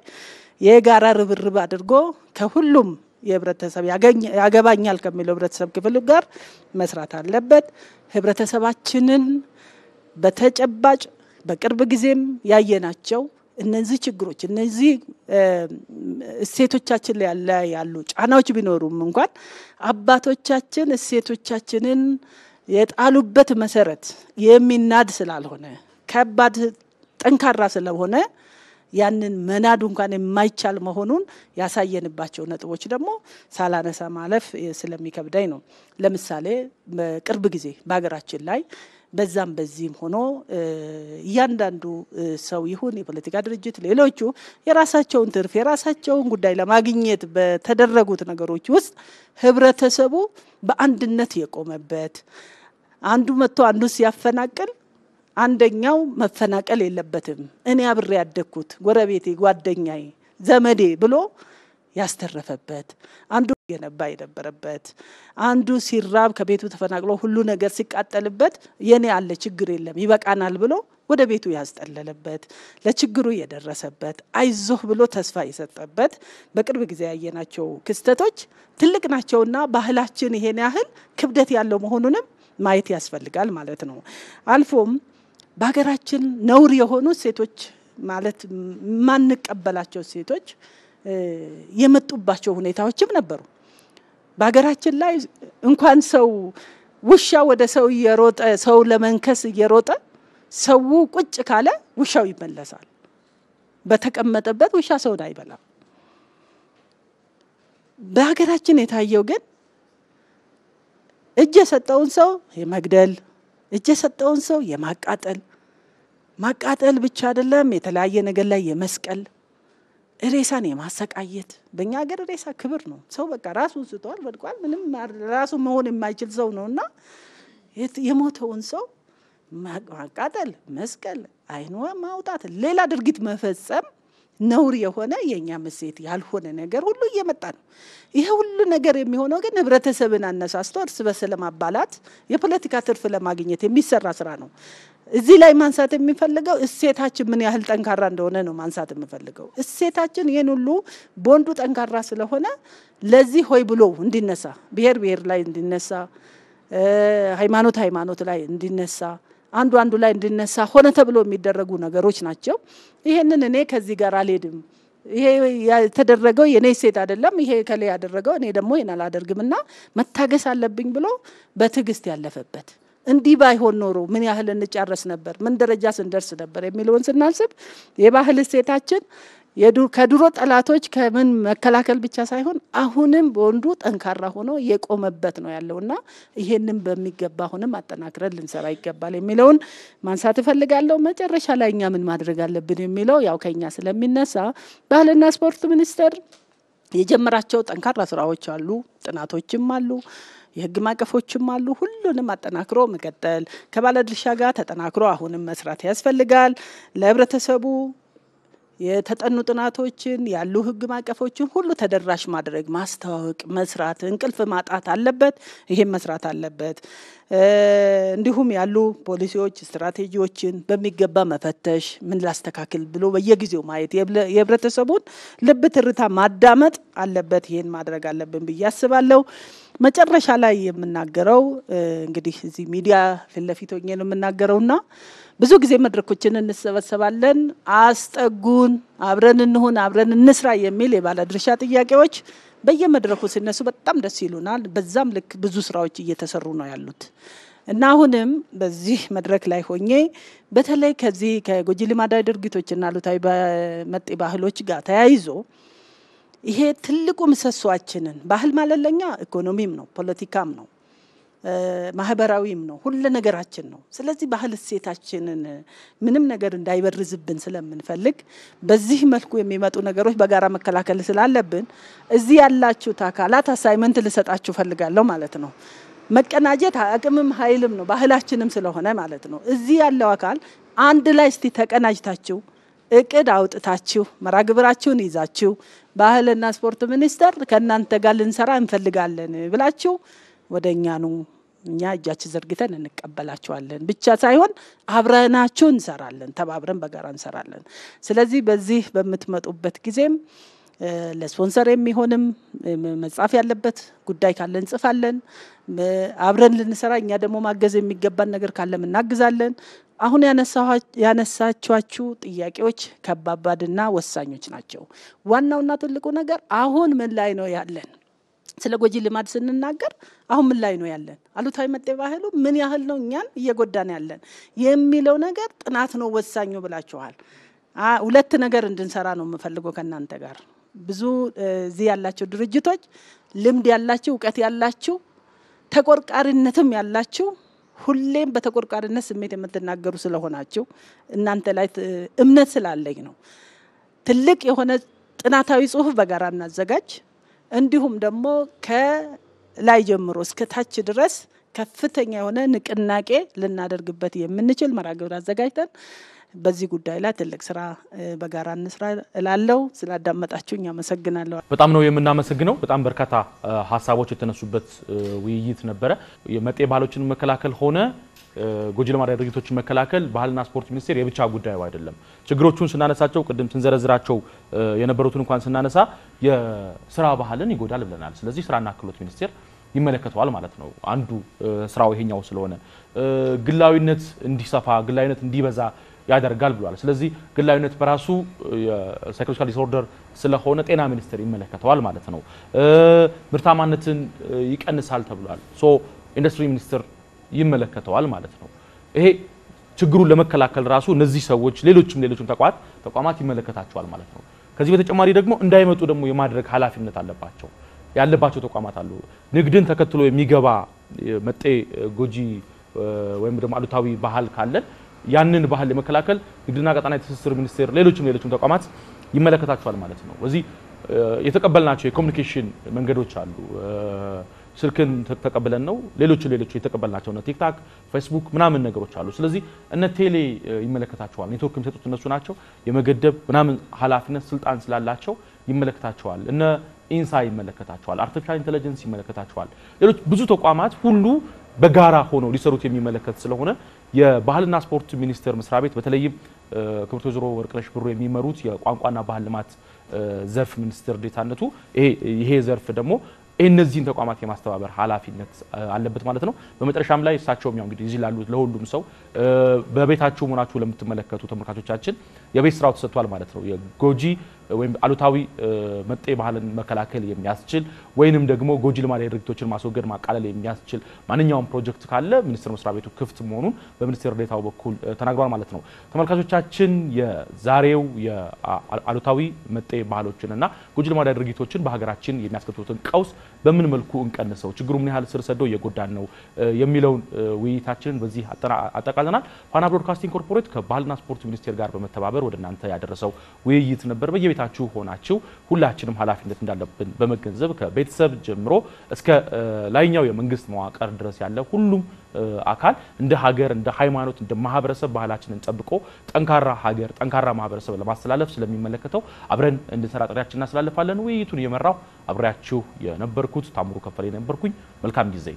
የጋራ ርብርብ አድርጎ ከሁሉም የህብረተሰብ ያገባኛል ከሚለው ህብረተሰብ ክፍል ጋር መስራት አለበት። ህብረተሰባችንን በተጨባጭ በቅርብ ጊዜም ያየናቸው እነዚህ ችግሮች እነዚህ እሴቶቻችን ላይ ያሉ ጫናዎች ቢኖሩም እንኳን አባቶቻችን እሴቶቻችንን የጣሉበት መሰረት የሚናድ ስላልሆነ ከባድ ጠንካራ ስለሆነ ያንን መናዱ እንኳን የማይቻል መሆኑን ያሳየንባቸው ነጥቦች ደግሞ ሳላነሳ ማለፍ ስለሚከብዳኝ ነው። ለምሳሌ በቅርብ ጊዜ በሀገራችን ላይ በዛም በዚህም ሆኖ እያንዳንዱ ሰው ይሁን የፖለቲካ ድርጅት ሌሎቹ የራሳቸውን ትርፍ የራሳቸውን ጉዳይ ለማግኘት በተደረጉት ነገሮች ውስጥ ህብረተሰቡ በአንድነት የቆመበት አንዱ መጥቶ አንዱ ሲያፈናቅል አንደኛው መፈናቀል የለበትም። እኔ አብሬ ያደግኩት ጎረቤቴ፣ ጓደኛዬ፣ ዘመዴ ብሎ ያስተረፈበት አንዱ የነባ የነበረበት አንዱ ሲራብ ከቤቱ ተፈናቅሎ ሁሉ ነገር ሲቃጠልበት የኔ አለ ችግር የለም ይበቃናል ብሎ ወደ ቤቱ ያስጠለለበት ለችግሩ የደረሰበት አይዞህ ብሎ ተስፋ የሰጠበት በቅርብ ጊዜ ያየናቸው ክስተቶች ትልቅ ናቸውና ባህላችን ይሄን ያህል ክብደት ያለው መሆኑንም ማየት ያስፈልጋል ማለት ነው። አልፎም በሀገራችን ነውር የሆኑ ሴቶች ማለት የማንቀበላቸው ሴቶች የመጡባቸው ሁኔታዎችም ነበሩ። በሀገራችን ላይ እንኳን ሰው ውሻ ወደ ሰው እየሮጠ ሰው ለመንከስ እየሮጠ ሰው ቁጭ ካለ ውሻው ይመለሳል። በተቀመጠበት ውሻ ሰውን አይበላም። በሀገራችን የታየው ግን እጅ የሰጠውን ሰው የመግደል እጅ የሰጠውን ሰው የማቃጠል ማቃጠል ብቻ አይደለም፣ የተለያየ ነገር ላይ የመስቀል ሬሳን የማሰቃየት። በእኛ ሀገር ሬሳ ክብር ነው። ሰው በቃ ራሱን ስቷል፣ ወድቋል፣ ምንም ራሱ መሆን የማይችል ሰው ነው እና የሞተውን ሰው ማቃጠል፣ መስቀል፣ አይኑ ማውጣት፣ ሌላ ድርጊት መፈጸም ነውር የሆነ የእኛ እሴት ያልሆነ ነገር ሁሉ እየመጣ ነው። ይሄ ሁሉ ነገር የሚሆነው ግን ህብረተሰብን አነሳስቶ እርስ በርስ ለማባላት የፖለቲካ ትርፍ ለማግኘት የሚሰራ ስራ ነው። እዚህ ላይ ማንሳት የሚፈልገው እሴታችን ምን ያህል ጠንካራ እንደሆነ ነው ማንሳት የምፈልገው። እሴታችን ይህን ሁሉ በወንዱ ጠንካራ ስለሆነ ለዚህ ሆይ ብሎ እንዲነሳ፣ ብሔር ብሔር ላይ እንዲነሳ፣ ሃይማኖት ሃይማኖት ላይ እንዲነሳ አንዱ አንዱ ላይ እንድነሳ ሆነ ተብሎ የሚደረጉ ነገሮች ናቸው። ይሄንን እኔ ከዚህ ጋር አልሄድም፣ ይሄ የተደረገው የኔ ሴት አይደለም፣ ይሄ ከላይ ያደረገው እኔ ደግሞ ይሄን አላደርግም እና መታገስ አለብኝ ብሎ በትዕግስት ያለፈበት እንዲህ ባይሆን ኖሮ ምን ያህል እንጫረስ ነበር፣ ምን ደረጃ ስንደርስ ነበር የሚለውን ስናስብ የባህል እሴታችን ከድሮ ጠላቶች ከምን መከላከል ብቻ ሳይሆን አሁንም ወንዱ ጠንካራ ሆኖ የቆመበት ነው ያለው እና ይሄንም በሚገባ አሁንም አጠናክረን ልንሰራ ይገባል የሚለውን ማንሳት እፈልጋለሁ። መጨረሻ ላይ እኛ ምን ማድረግ አለብን የሚለው ያው ከኛ ስለሚነሳ ባህልና ስፖርት ሚኒስቴር የጀመራቸው ጠንካራ ስራዎች አሉ፣ ጥናቶችም አሉ የህግ ማቀፎችም አሉ። ሁሉንም አጠናክሮ መቀጠል ከባለድርሻ ጋር ተጠናክሮ አሁንም መስራት ያስፈልጋል ለህብረተሰቡ የተጠኑ ጥናቶችን ያሉ ህግ ማቀፎችን ሁሉ ተደራሽ ማድረግ ማስተዋወቅ፣ መስራት። እንቅልፍ ማጣት አለበት፣ ይሄን መስራት አለበት። እንዲሁም ያሉ ፖሊሲዎች ስትራቴጂዎችን በሚገባ መፈተሽ፣ ምን ላስተካክል ብሎ በየጊዜው ማየት፣ የህብረተሰቡን ልብ ትርታ ማዳመጥ አለበት። ይሄን ማድረግ አለብን ብዬ አስባለሁ። መጨረሻ ላይ የምናገረው እንግዲህ እዚህ ሚዲያ ፊት ለፊት ሆኜ ነው እና ብዙ ጊዜ መድረኮችን እንሰበሰባለን። አስጠጉን፣ አብረን እንሁን፣ አብረን እንስራ የሚል የባለድርሻ ጥያቄዎች በየመድረኩ ሲነሱ በጣም ደስ ይሉናል። በዛም ልክ ብዙ ስራዎች እየተሰሩ ነው ያሉት እና አሁንም በዚህ መድረክ ላይ ሆኜ በተለይ ከዚህ ከጎጂ ልማዳዊ ድርጊቶችና አሉታዊ መጤ ባህሎች ጋር ተያይዞ ይሄ ትልቁ ምሰሷችንን ባህል ማለት ለኛ ኢኮኖሚም ነው፣ ፖለቲካም ነው፣ ማህበራዊም ነው፣ ሁሉ ነገራችን ነው። ስለዚህ ባህል እሴታችንን ምንም ነገር እንዳይበርዝብን ስለምንፈልግ በዚህ መልኩ የሚመጡ ነገሮች በጋራ መከላከል ስላለብን እዚህ ያላችሁት አካላት አሳይመንት ልሰጣችሁ ፈልጋለሁ ማለት ነው። መቀናጀት አቅምም ኃይልም ነው፣ ባህላችንም ስለሆነ ማለት ነው። እዚህ ያለው አካል አንድ ላይ እስቲ ተቀናጅታችሁ እቅድ አውጥታችሁ መራግብራችሁን ይዛችሁ ባህልና ስፖርት ሚኒስቴር ከእናንተ ጋር ልንሰራ እንፈልጋለን ብላችሁ ወደ እኛ ኑ፣ እኛ እጃችን ዘርግተን እንቀበላችኋለን ብቻ ሳይሆን አብረናችሁ እንሰራለን፣ ተባብረን በጋራ እንሰራለን። ስለዚህ በዚህ በምትመጡበት ጊዜም ለስፖንሰር የሚሆንም መጻፍ ያለበት ጉዳይ ካለ እንጽፋለን። አብረን ልንሰራ እኛ ደግሞ ማገዝ የሚገባን ነገር ካለም እናግዛለን። አሁን ያነሳችኋችሁ ጥያቄዎች ከባባድና ወሳኞች ናቸው። ዋናውና ትልቁ ነገር አሁን ምን ላይ ነው ያለን? ስለ ጎጂ ልማድ ስንናገር አሁን ምን ላይ ነው ያለን? አሉታዊ መጤ ባህሉ ምን ያህል ነው እኛን እየጎዳን ያለን የሚለው ነገር ጥናት ነው ወሳኙ ብላችኋል። ሁለት ነገር እንድንሰራ ነው የምፈልገው ከእናንተ ጋር ብዙ እዚህ ያላቸው ድርጅቶች ልምድ ያላችሁ እውቀት ያላችሁ ተቆርቋሪነትም ያላችሁ ሁሌም በተቆርቋሪነት ስሜት የምትናገሩ ስለሆናችሁ እናንተ ላይ እምነት ስላለኝ ነው። ትልቅ የሆነ ጥናታዊ ጽሁፍ በጋራ እናዘጋጅ። እንዲሁም ደግሞ ከላይ ጀምሮ እስከ ታች ድረስ ከፍተኛ የሆነ ንቅናቄ ልናደርግበት የምንችል መርሃ ግብር አዘጋጅተን በዚህ ጉዳይ ላይ ትልቅ ስራ በጋራ እንስራ እላለው። ስላዳመጣችሁኝ አመሰግናለሁ። በጣም ነው የምናመሰግነው። በጣም በርካታ ሀሳቦች የተነሱበት ውይይት ነበረ። የመጤ ባህሎችን መከላከል ሆነ ጎጂ ልማዳዊ ድርጊቶችን መከላከል ባህልና ስፖርት ሚኒስቴር የብቻ ጉዳዩ አይደለም። ችግሮቹን ስናነሳቸው ቅድም ስንዘረዝራቸው የነበሩትን እንኳን ስናነሳ የስራ ባህልን ይጎዳል ብለናል። ስለዚህ ስራና ክህሎት ሚኒስቴር ይመለከተዋል ማለት ነው። አንዱ ስራው ይሄኛው ስለሆነ ግላዊነት እንዲሰፋ ግላዊነት እንዲበዛ ያደርጋል ብሏል። ስለዚህ ግላዊነት በራሱ የሳይኮሎጂካል ዲስኦርደር ስለሆነ ጤና ሚኒስቴር ይመለከተዋል ማለት ነው። ምርታማነትን ይቀንሳል ተብሏል። ሶ ኢንዱስትሪ ሚኒስቴር ይመለከተዋል ማለት ነው። ይሄ ችግሩን ለመከላከል ራሱ እነዚህ ሰዎች ሌሎችም ሌሎችም ተቋማት ተቋማት ይመለከታቸዋል ማለት ነው። ከዚህ በተጨማሪ ደግሞ እንዳይመጡ ደግሞ የማድረግ ኃላፊነት አለባቸው ያለባቸው ተቋማት አሉ። ንግድን ተከትሎ የሚገባ መጤ ጎጂ ወይም ደግሞ አሉታዊ ባህል ካለን ያንን ባህል ለመከላከል ንግድና ቀጣናዊ ትስስር ሚኒስቴር፣ ሌሎችም ሌሎችም ተቋማት ይመለከታቸዋል ማለት ነው። እዚህ የተቀበልናቸው የኮሚኒኬሽን መንገዶች አሉ። ስልክን ተቀብለን ነው። ሌሎች ሌሎች የተቀበልናቸው እነ ቲክታክ፣ ፌስቡክ ምናምን ነገሮች አሉ። ስለዚህ እነ ቴሌ ይመለከታቸዋል። ኔትወርክ የሚሰጡት እነሱ ናቸው። የመገደብ ምናምን ኃላፊነት ስልጣን ስላላቸው ይመለከታቸዋል። እነ ኢንሳ ይመለከታቸዋል። አርቲፊሻል ኢንቴለጀንስ ይመለከታቸዋል። ሌሎች ብዙ ተቋማት ሁሉ በጋራ ሆነው ሊሰሩት የሚመለከት ስለሆነ የባህልና ስፖርት ሚኒስቴር መስሪያ ቤት በተለይም ክብርት ወይዘሮ ወርቅነሽ ብሩ የሚመሩት የቋንቋና ባህል ልማት ዘርፍ ሚኒስትር ዴታነቱ ይሄ ዘርፍ ደግሞ እነዚህን ተቋማት የማስተባበር ኃላፊነት አለበት ማለት ነው። በመጨረሻም ላይ እሳቸውም ያው እንግዲህ እዚህ ላሉት ለሁሉም ሰው በቤታችሁ መሆናችሁ ለምትመለከቱ ተመልካቾቻችን የቤት ስራው ተሰጥቷል ማለት ነው። የጎጂ ወይም አሉታዊ መጤ ባህልን መከላከል የሚያስችል ወይንም ደግሞ ጎጂ ልማዳዊ ድርጊቶችን ማስወገድ ማቃለል የሚያስችል ማንኛውም ፕሮጀክት ካለ ሚኒስቴር መስሪያ ቤቱ ክፍት መሆኑን በሚኒስቴር ዴኤታው በኩል ተናግሯል ማለት ነው። ተመልካቾቻችን የዛሬው የአሉታዊ መጤ ባህሎችን እና ጎጂ ልማዳዊ ድርጊቶችን በሀገራችን የሚያስከትሉትን ቀውስ በምን መልኩ እንቀንሰው፣ ችግሩ ምን ያህል ስር ሰደው እየጎዳን ነው የሚለውን ውይይታችንን በዚህ አጠቃልናል። ፋና ብሮድካስቲንግ ኮርፖሬት ከባህልና ስፖርት ሚኒስቴር ጋር በመተባበር ወደ እናንተ ያደረሰው ውይይት ነበር። በየቤ ቤታችሁ ሆናችሁ ሁላችንም ኃላፊነት እንዳለብን በመገንዘብ ከቤተሰብ ጀምሮ እስከ ላይኛው የመንግስት መዋቅር ድረስ ያለ ሁሉም አካል እንደ ሀገር፣ እንደ ሃይማኖት፣ እንደ ማህበረሰብ ባህላችንን ጠብቆ ጠንካራ ሀገር፣ ጠንካራ ማህበረሰብ ለማስተላለፍ ስለሚመለከተው አብረን እንድንሰራ ጥሪያችን እናስተላልፋለን። ውይይቱን የመራው አብሬያችሁ የነበርኩት ታምሩ ከፈለ የነበርኩኝ። መልካም ጊዜ